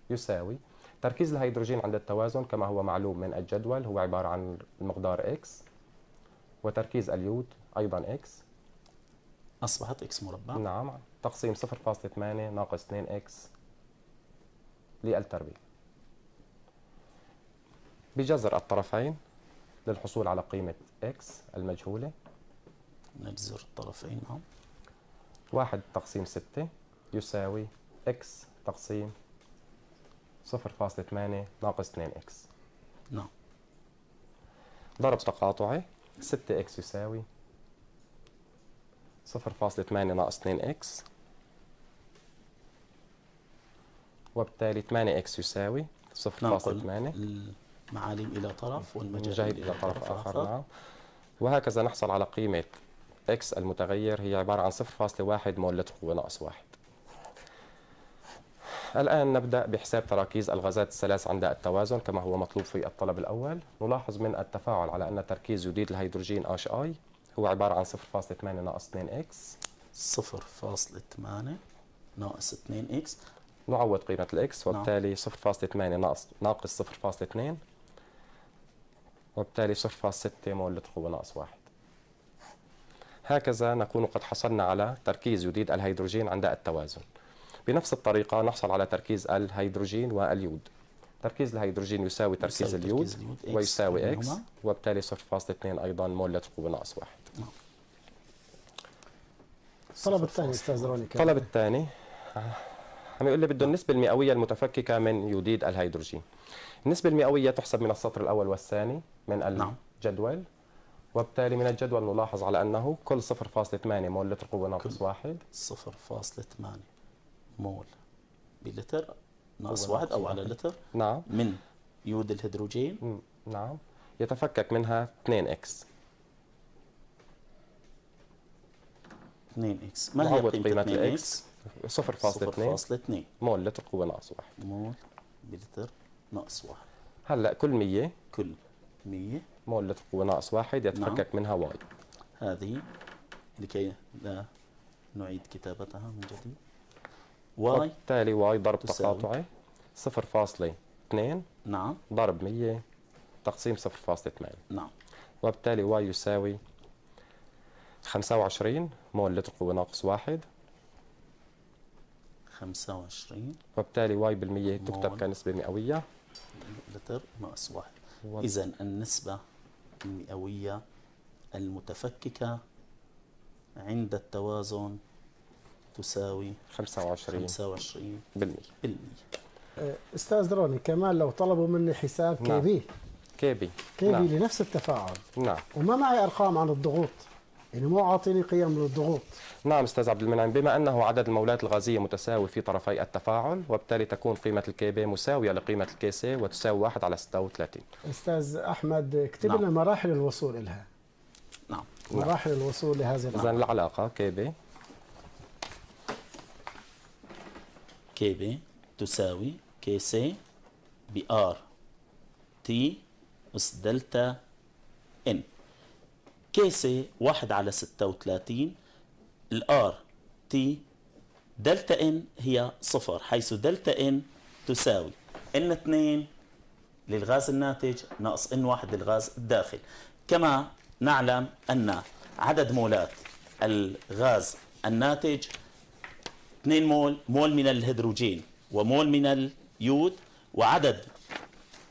يساوي تركيز الهيدروجين عند التوازن كما هو معلوم من الجدول هو عبارة عن المقدار X وتركيز اليود أيضا X أصبحت إكس مربع نعم تقسيم 0.8 ناقص 2 إكس للتربيع بجذر الطرفين للحصول على قيمة إكس المجهولة نجذر الطرفين نعم واحد تقسيم 6 يساوي إكس تقسيم 0.8 ناقص 2 إكس نعم ضرب تقاطعي 6 إكس يساوي 0.8 ناقص 2x وبالتالي 8x يساوي 0.8 معالم إلى طرف والمجاهيل إلى طرف آخر نعم وهكذا نحصل على قيمة x المتغير هي عبارة عن 0.1 مولات قوة ناقص 1 الآن نبدأ بحساب تراكيز الغازات الثلاث عند التوازن كما هو مطلوب في الطلب الأول نلاحظ من التفاعل على أن التركيز يديد الهيدروجين HI هو عبارة عن 0.8 ناقص 2x 0.8 ناقص 2x نعوض قيمة الاكس نعم. وبالتالي 0.8 ناقص ناقص 0.2 وبالتالي 0.6 مول قوة ناقص 1 هكذا نكون قد حصلنا على تركيز يديد الهيدروجين عند التوازن بنفس الطريقة نحصل على تركيز الهيدروجين واليود تركيز الهيدروجين يساوي تركيز اليود ويساوي اكس وبالتالي 0.2 ايضا مول لا تقوى ناقص واحد نعم. الطلب الثاني استاذ روني الطلب الثاني عم يقول لي بده النسبة المئوية المتفككة من يوديد الهيدروجين. النسبة المئوية تحسب من السطر الأول والثاني من نعم. الجدول وبالتالي من الجدول نلاحظ على أنه كل 0.8 مول لتر قوة ناقص واحد 0.8 مول بلتر ناقص واحد أو على لتر نعم من يود الهيدروجين نعم يتفكك منها 2 اكس 2 اكس ما هي قيمة الاكس 0.2 مول لتر قوة ناقص واحد مول بلتر ناقص واحد هلا كل 100 كل 100 مول لتر قوة ناقص واحد يتفكك نعم. منها واي هذه لكي لا نعيد كتابتها من جديد واي تالي واي ضرب تقاطعي 0.2 نعم ضرب 100 تقسيم 0.8 نعم وبالتالي واي يساوي 25 مول لتر قوة ناقص واحد 25 وبالتالي واي بالمية تكتب كنسبة مئوية لتر ناقص واحد و... إذا النسبة المئوية المتفككة عند التوازن تساوي 25 25 بالمية, بالمية. أه، استاذ دروني كمان لو طلبوا مني حساب نعم. كي بي كي بي كي بي نعم. لنفس التفاعل نعم وما معي ارقام عن الضغوط يعني مو عاطيني قيم للضغوط نعم استاذ عبد المنعم بما انه عدد المولات الغازيه متساوي في طرفي التفاعل وبالتالي تكون قيمه الكي بي مساويه لقيمه الكي سي وتساوي 1 على 36 استاذ احمد اكتب نعم. لنا مراحل الوصول لها نعم مراحل الوصول لهذه العلاقه اذا العلاقه كي بي كي بي تساوي كي سي بآر تي أس دلتا إن كي سي واحد على ستة وثلاثين الآر تي دلتا إن هي صفر حيث دلتا إن تساوي إن اثنين للغاز الناتج ناقص إن واحد للغاز الداخل كما نعلم أن عدد مولات الغاز الناتج 2 مول مول من الهيدروجين ومول من اليود وعدد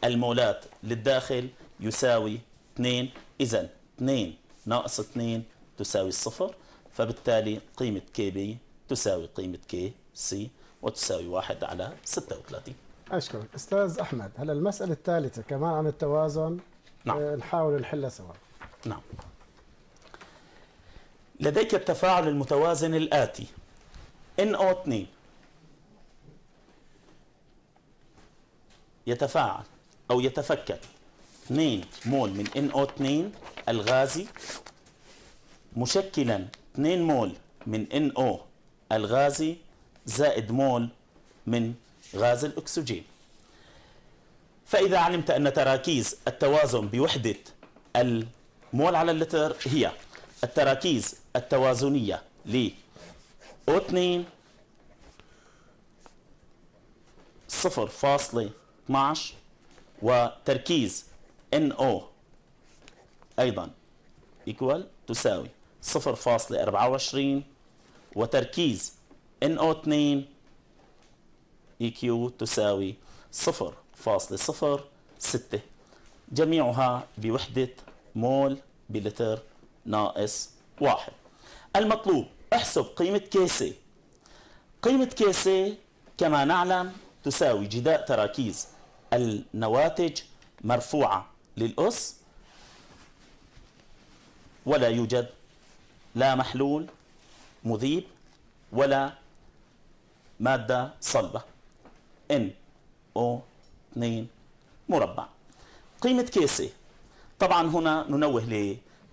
المولات للداخل يساوي 2 إذا 2 ناقص 2 تساوي الصفر فبالتالي قيمة كي بي تساوي قيمة كي سي وتساوي 1 على 36 أشكرك أستاذ أحمد هلا المسألة الثالثة كمان عن التوازن نعم. آه، نحاول نحلها سوا نعم لديك التفاعل المتوازن الآتي NO2 يتفاعل أو يتفكك 2 مول من NO2 الغازي مشكلا 2 مول من NO الغازي زائد مول من غاز الأكسجين فإذا علمت أن تراكيز التوازن بوحدة المول على اللتر هي التراكيز التوازنية ل واثنين صفر فاصلة اتناش وتركيز ان او أيضا إيكوال تساوي صفر فاصلة اربعة وعشرين وتركيز ان NO2 e EQ تساوي صفر فاصلة صفر ستة جميعها بوحدة مول بلتر ناقص واحد المطلوب احسب قيمة كيسة قيمة كيسة كما نعلم تساوي جداء تراكيز النواتج مرفوعة للأس ولا يوجد لا محلول مذيب ولا مادة صلبة N O 2 مربع قيمة كيسة طبعا هنا ننوه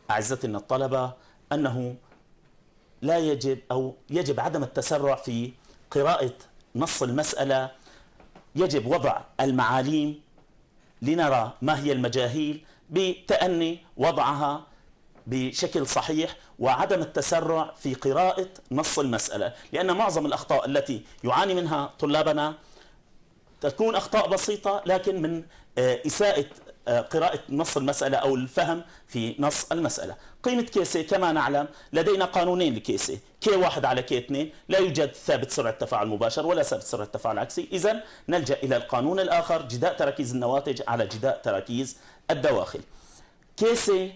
لأعزتنا الطلبة أنه لا يجب أو يجب عدم التسرع في قراءة نص المسألة يجب وضع المعاليم لنرى ما هي المجاهيل بتأني وضعها بشكل صحيح وعدم التسرع في قراءة نص المسألة لأن معظم الأخطاء التي يعاني منها طلابنا تكون أخطاء بسيطة لكن من آه، إساءة آه، قراءة نص المسألة أو الفهم في نص المسألة قيمة كيسي كما نعلم لدينا قانونين لكيسي كي واحد على كي اثنين لا يوجد ثابت سرعة تفاعل مباشر ولا ثابت سرعة تفاعل عكسي إذا نلجأ إلى القانون الآخر جداء تراكيز النواتج على جداء تراكيز الدواخل كيسي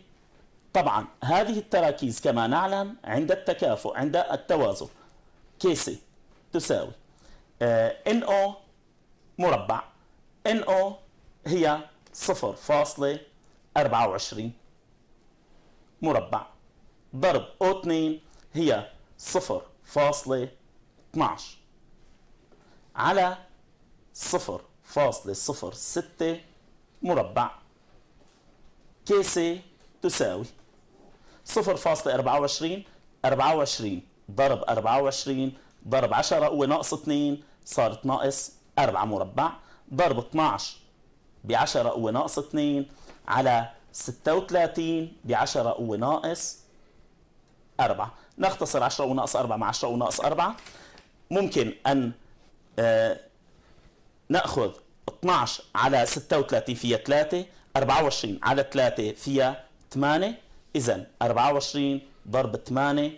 طبعا هذه التراكيز كما نعلم عند التكافؤ عند التوازن كيسي تساوي ان آه، او مربع ان او هي 0.24 مربع ضرب O2 هي 0.12 على 0.06 مربع كيسة تساوي 0.24 24 ضرب 24 ضرب 10 هو ناقص 2 صارت ناقص 4 مربع ضرب 12 ب 10 هو ناقص 2 على 36 ب 10 قوة ناقص 4 نختصر 10 قوة ناقص 4 مع 10 قوة ناقص 4 ممكن أن آه، نأخذ 12 على 36 فيها 3 24 على 3 فيها 8 إذا 24 ضرب 8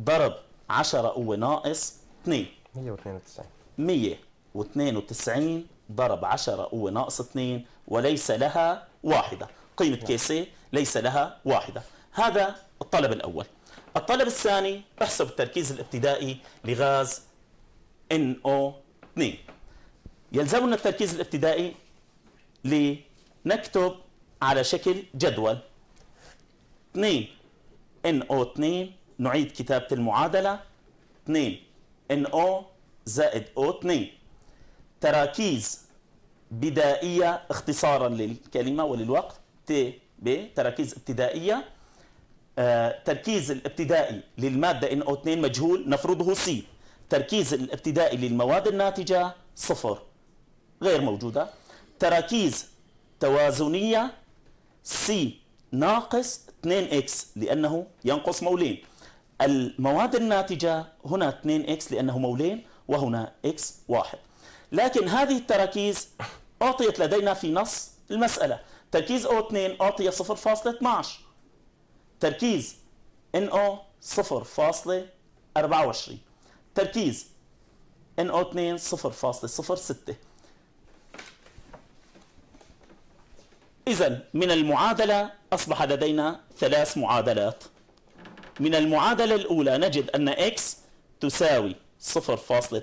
ضرب 10 قوة ناقص 2 192 192 ضرب 10 قوة ناقص 2 وليس لها واحدة قيمة نعم. كيسي ليس لها واحدة هذا الطلب الأول الطلب الثاني احسب التركيز الابتدائي لغاز NO2 يلزمنا التركيز الابتدائي لنكتب على شكل جدول 2 NO2 نعيد كتابة المعادلة 2 NO زائد O2 تراكيز بدائية اختصارا للكلمة وللوقت تي ب تراكيز ابتدائيه آه، تركيز الابتدائي للماده ان او 2 مجهول نفرضه سي تركيز الابتدائي للمواد الناتجه صفر غير موجوده تراكيز توازنيه سي ناقص 2x لانه ينقص مولين المواد الناتجه هنا 2x لانه مولين وهنا x واحد لكن هذه التراكيز اعطيت لدينا في نص المساله تركيز O2 أعطي 0.12 تركيز NO 0.24 تركيز NO2 0.06 إذا من المعادلة أصبح لدينا ثلاث معادلات من المعادلة الأولى نجد أن x تساوي 0.12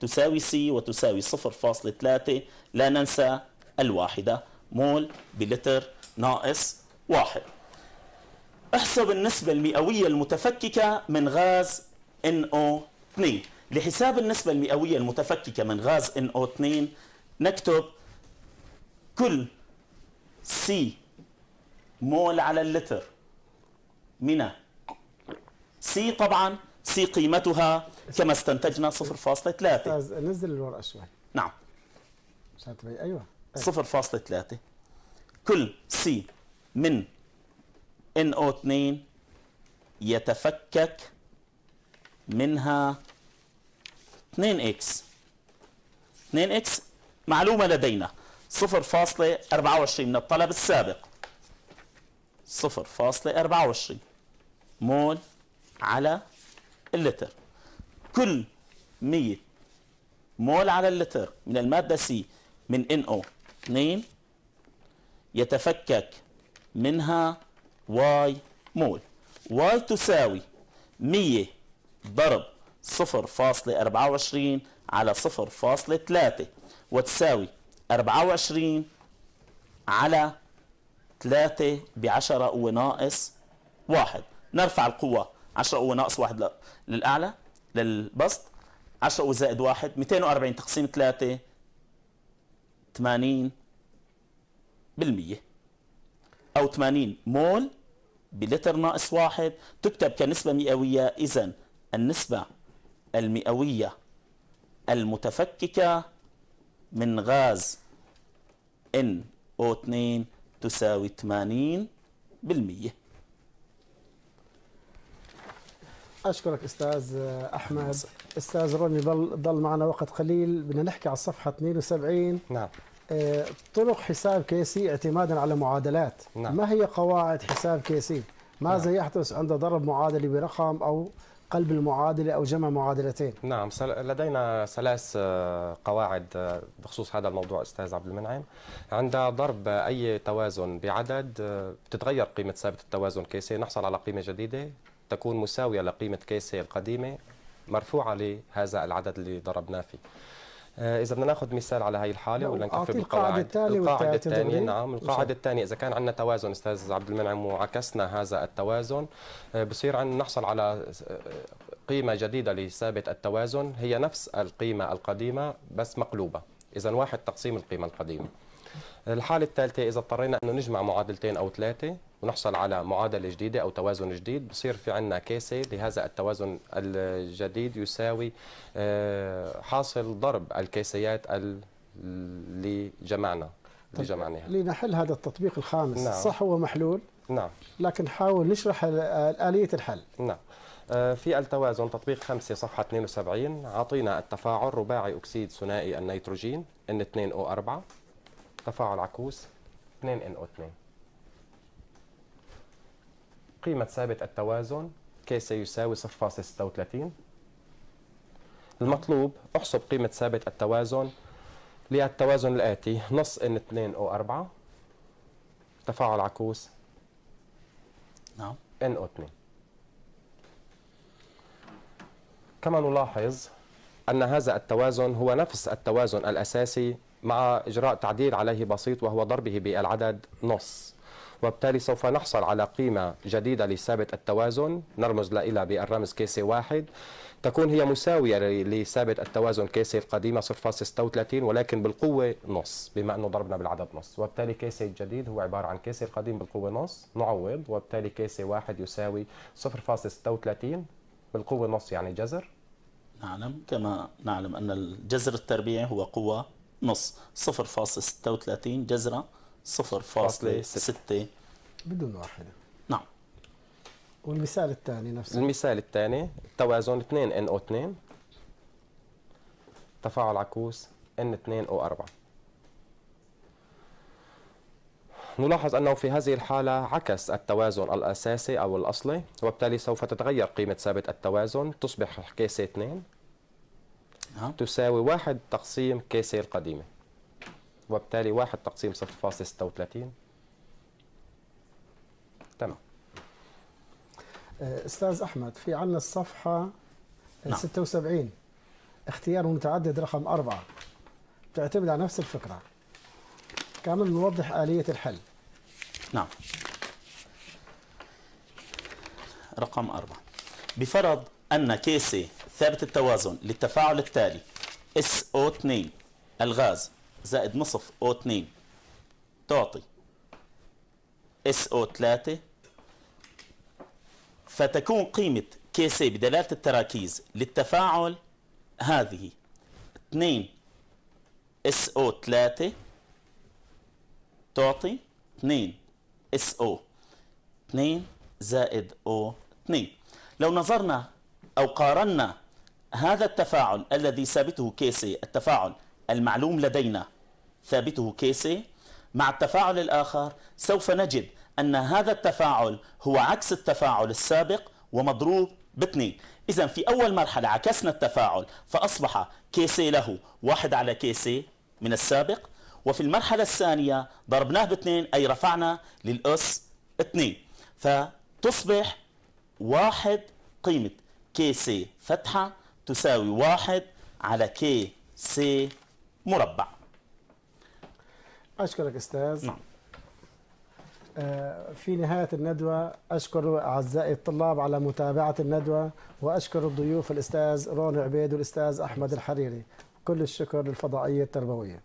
تساوي سي وتساوي 0.3 لا ننسى الواحدة مول بلتر ناقص واحد احسب النسبة المئوية المتفككة من غاز NO2 لحساب النسبة المئوية المتفككة من غاز NO2 نكتب كل سي مول على اللتر من سي طبعا سي قيمتها كما استنتجنا 0.3 نزل الورقه شوي نعم إيه، ايوه 0.3 طيب. كل سي من NO2 يتفكك منها 2x 2x معلومة لدينا 0.24 من الطلب السابق 0.24 مول على اللتر كل 100 مول على اللتر من المادة سي من NO 2 يتفكك منها واي مول واي تساوي 100 ضرب 0.24 على 0.3 وتساوي 24 على 3 بعشرة وناقص واحد نرفع القوة 10 قوه ناقص 1 للاعلى للبسط 10 قوه زائد 1 240 تقسيم 3 80 بالمية أو 80 مول بلتر ناقص واحد تكتب كنسبة مئوية إذا النسبة المئوية المتفككة من غاز NO2 تساوي 80 بالمئة اشكرك استاذ احمد استاذ روني ضل ضل معنا وقت قليل بدنا نحكي على الصفحه 72 نعم آه، طرق حساب كيسي اعتمادا على معادلات نعم. ما هي قواعد حساب كيسي ماذا نعم. يحدث عند ضرب معادله برقم او قلب المعادلة أو جمع معادلتين نعم لدينا ثلاث آه، قواعد آه، بخصوص هذا الموضوع أستاذ عبد المنعم عند ضرب أي توازن بعدد بتتغير قيمة ثابت التوازن كيسي نحصل على قيمة جديدة تكون مساوية لقيمة كيسي القديمة مرفوعة لهذا العدد اللي ضربناه فيه آه، إذا بدنا ناخذ مثال على هاي الحالة نعم، ولا نكفي بالقواعد القاعدة الثانية نعم القاعدة الثانية إذا كان عندنا توازن أستاذ عبد المنعم وعكسنا هذا التوازن آه، بصير عندنا نحصل على آه، قيمة جديدة لثابت التوازن هي نفس القيمة القديمة بس مقلوبة إذا واحد تقسيم القيمة القديمة الحالة الثالثة إذا اضطرينا أنه نجمع معادلتين أو ثلاثة ونحصل على معادلة جديدة أو توازن جديد بصير في عندنا كيسة لهذا التوازن الجديد يساوي آه، حاصل ضرب الكيسيات اللي جمعنا اللي طيب، جمعناها لنحل هذا التطبيق الخامس نعم. صح هو محلول نعم لكن حاول نشرح آلية الحل نعم آه، في التوازن تطبيق 5 صفحة 72 عطينا التفاعل رباعي أكسيد ثنائي النيتروجين N2O4 تفاعل عكوس 2 NO2 قيمة ثابت التوازن K سيساوي 0.36 المطلوب احسب قيمة ثابت التوازن للتوازن الآتي نص N2 O4 تفاعل عكوس نعم NO2 كما نلاحظ أن هذا التوازن هو نفس التوازن الأساسي مع إجراء تعديل عليه بسيط وهو ضربه بالعدد نص وبالتالي سوف نحصل على قيمة جديدة لثابت التوازن نرمز لها بالرمز كيسي واحد تكون هي مساوية لثابت التوازن كيسي القديمة 0.36 ولكن بالقوة نص بما أنه ضربنا بالعدد نص وبالتالي كيسي الجديد هو عبارة عن كيسي القديم بالقوة نص نعوض وبالتالي كيسي واحد يساوي 0.36 بالقوة نص يعني جذر نعلم كما نعلم أن الجزر التربيعي هو قوة نص 0.36 جذرة 0.6 بدون واحدة نعم والمثال الثاني نفسه المثال الثاني توازن 2 NO2 تفاعل عكوس N2O4 نلاحظ أنه في هذه الحالة عكس التوازن الأساسي أو الأصلي وبالتالي سوف تتغير قيمة ثابت التوازن تصبح كيسة 2 ها. نعم. تساوي واحد تقسيم كيسي القديمة وبالتالي واحد تقسيم 0.36 تمام آه، استاذ احمد في عندنا الصفحه آه، نعم. 76 اختيار متعدد رقم أربعة بتعتمد على نفس الفكرة كمان نوضح آلية الحل نعم رقم أربعة بفرض أن كيسي ثابت التوازن للتفاعل التالي SO2 الغاز زائد نصف O2 تعطي SO3 فتكون قيمة KC بدلالة التراكيز للتفاعل هذه 2 SO3 تعطي 2 SO 2 زائد O2 لو نظرنا أو قارنا هذا التفاعل الذي ثابته كيسي التفاعل المعلوم لدينا ثابته كيسي مع التفاعل الآخر سوف نجد أن هذا التفاعل هو عكس التفاعل السابق ومضروب باثنين إذا في أول مرحلة عكسنا التفاعل فأصبح كيسي له واحد على كيسي من السابق وفي المرحلة الثانية ضربناه باثنين أي رفعنا للأس اثنين فتصبح واحد قيمة كيسي فتحة تساوي واحد على كي سي مربع أشكرك أستاذ نعم. آه، في نهاية الندوة أشكر أعزائي الطلاب على متابعة الندوة وأشكر الضيوف الأستاذ رون عبيد والأستاذ أحمد الحريري كل الشكر للفضائية التربوية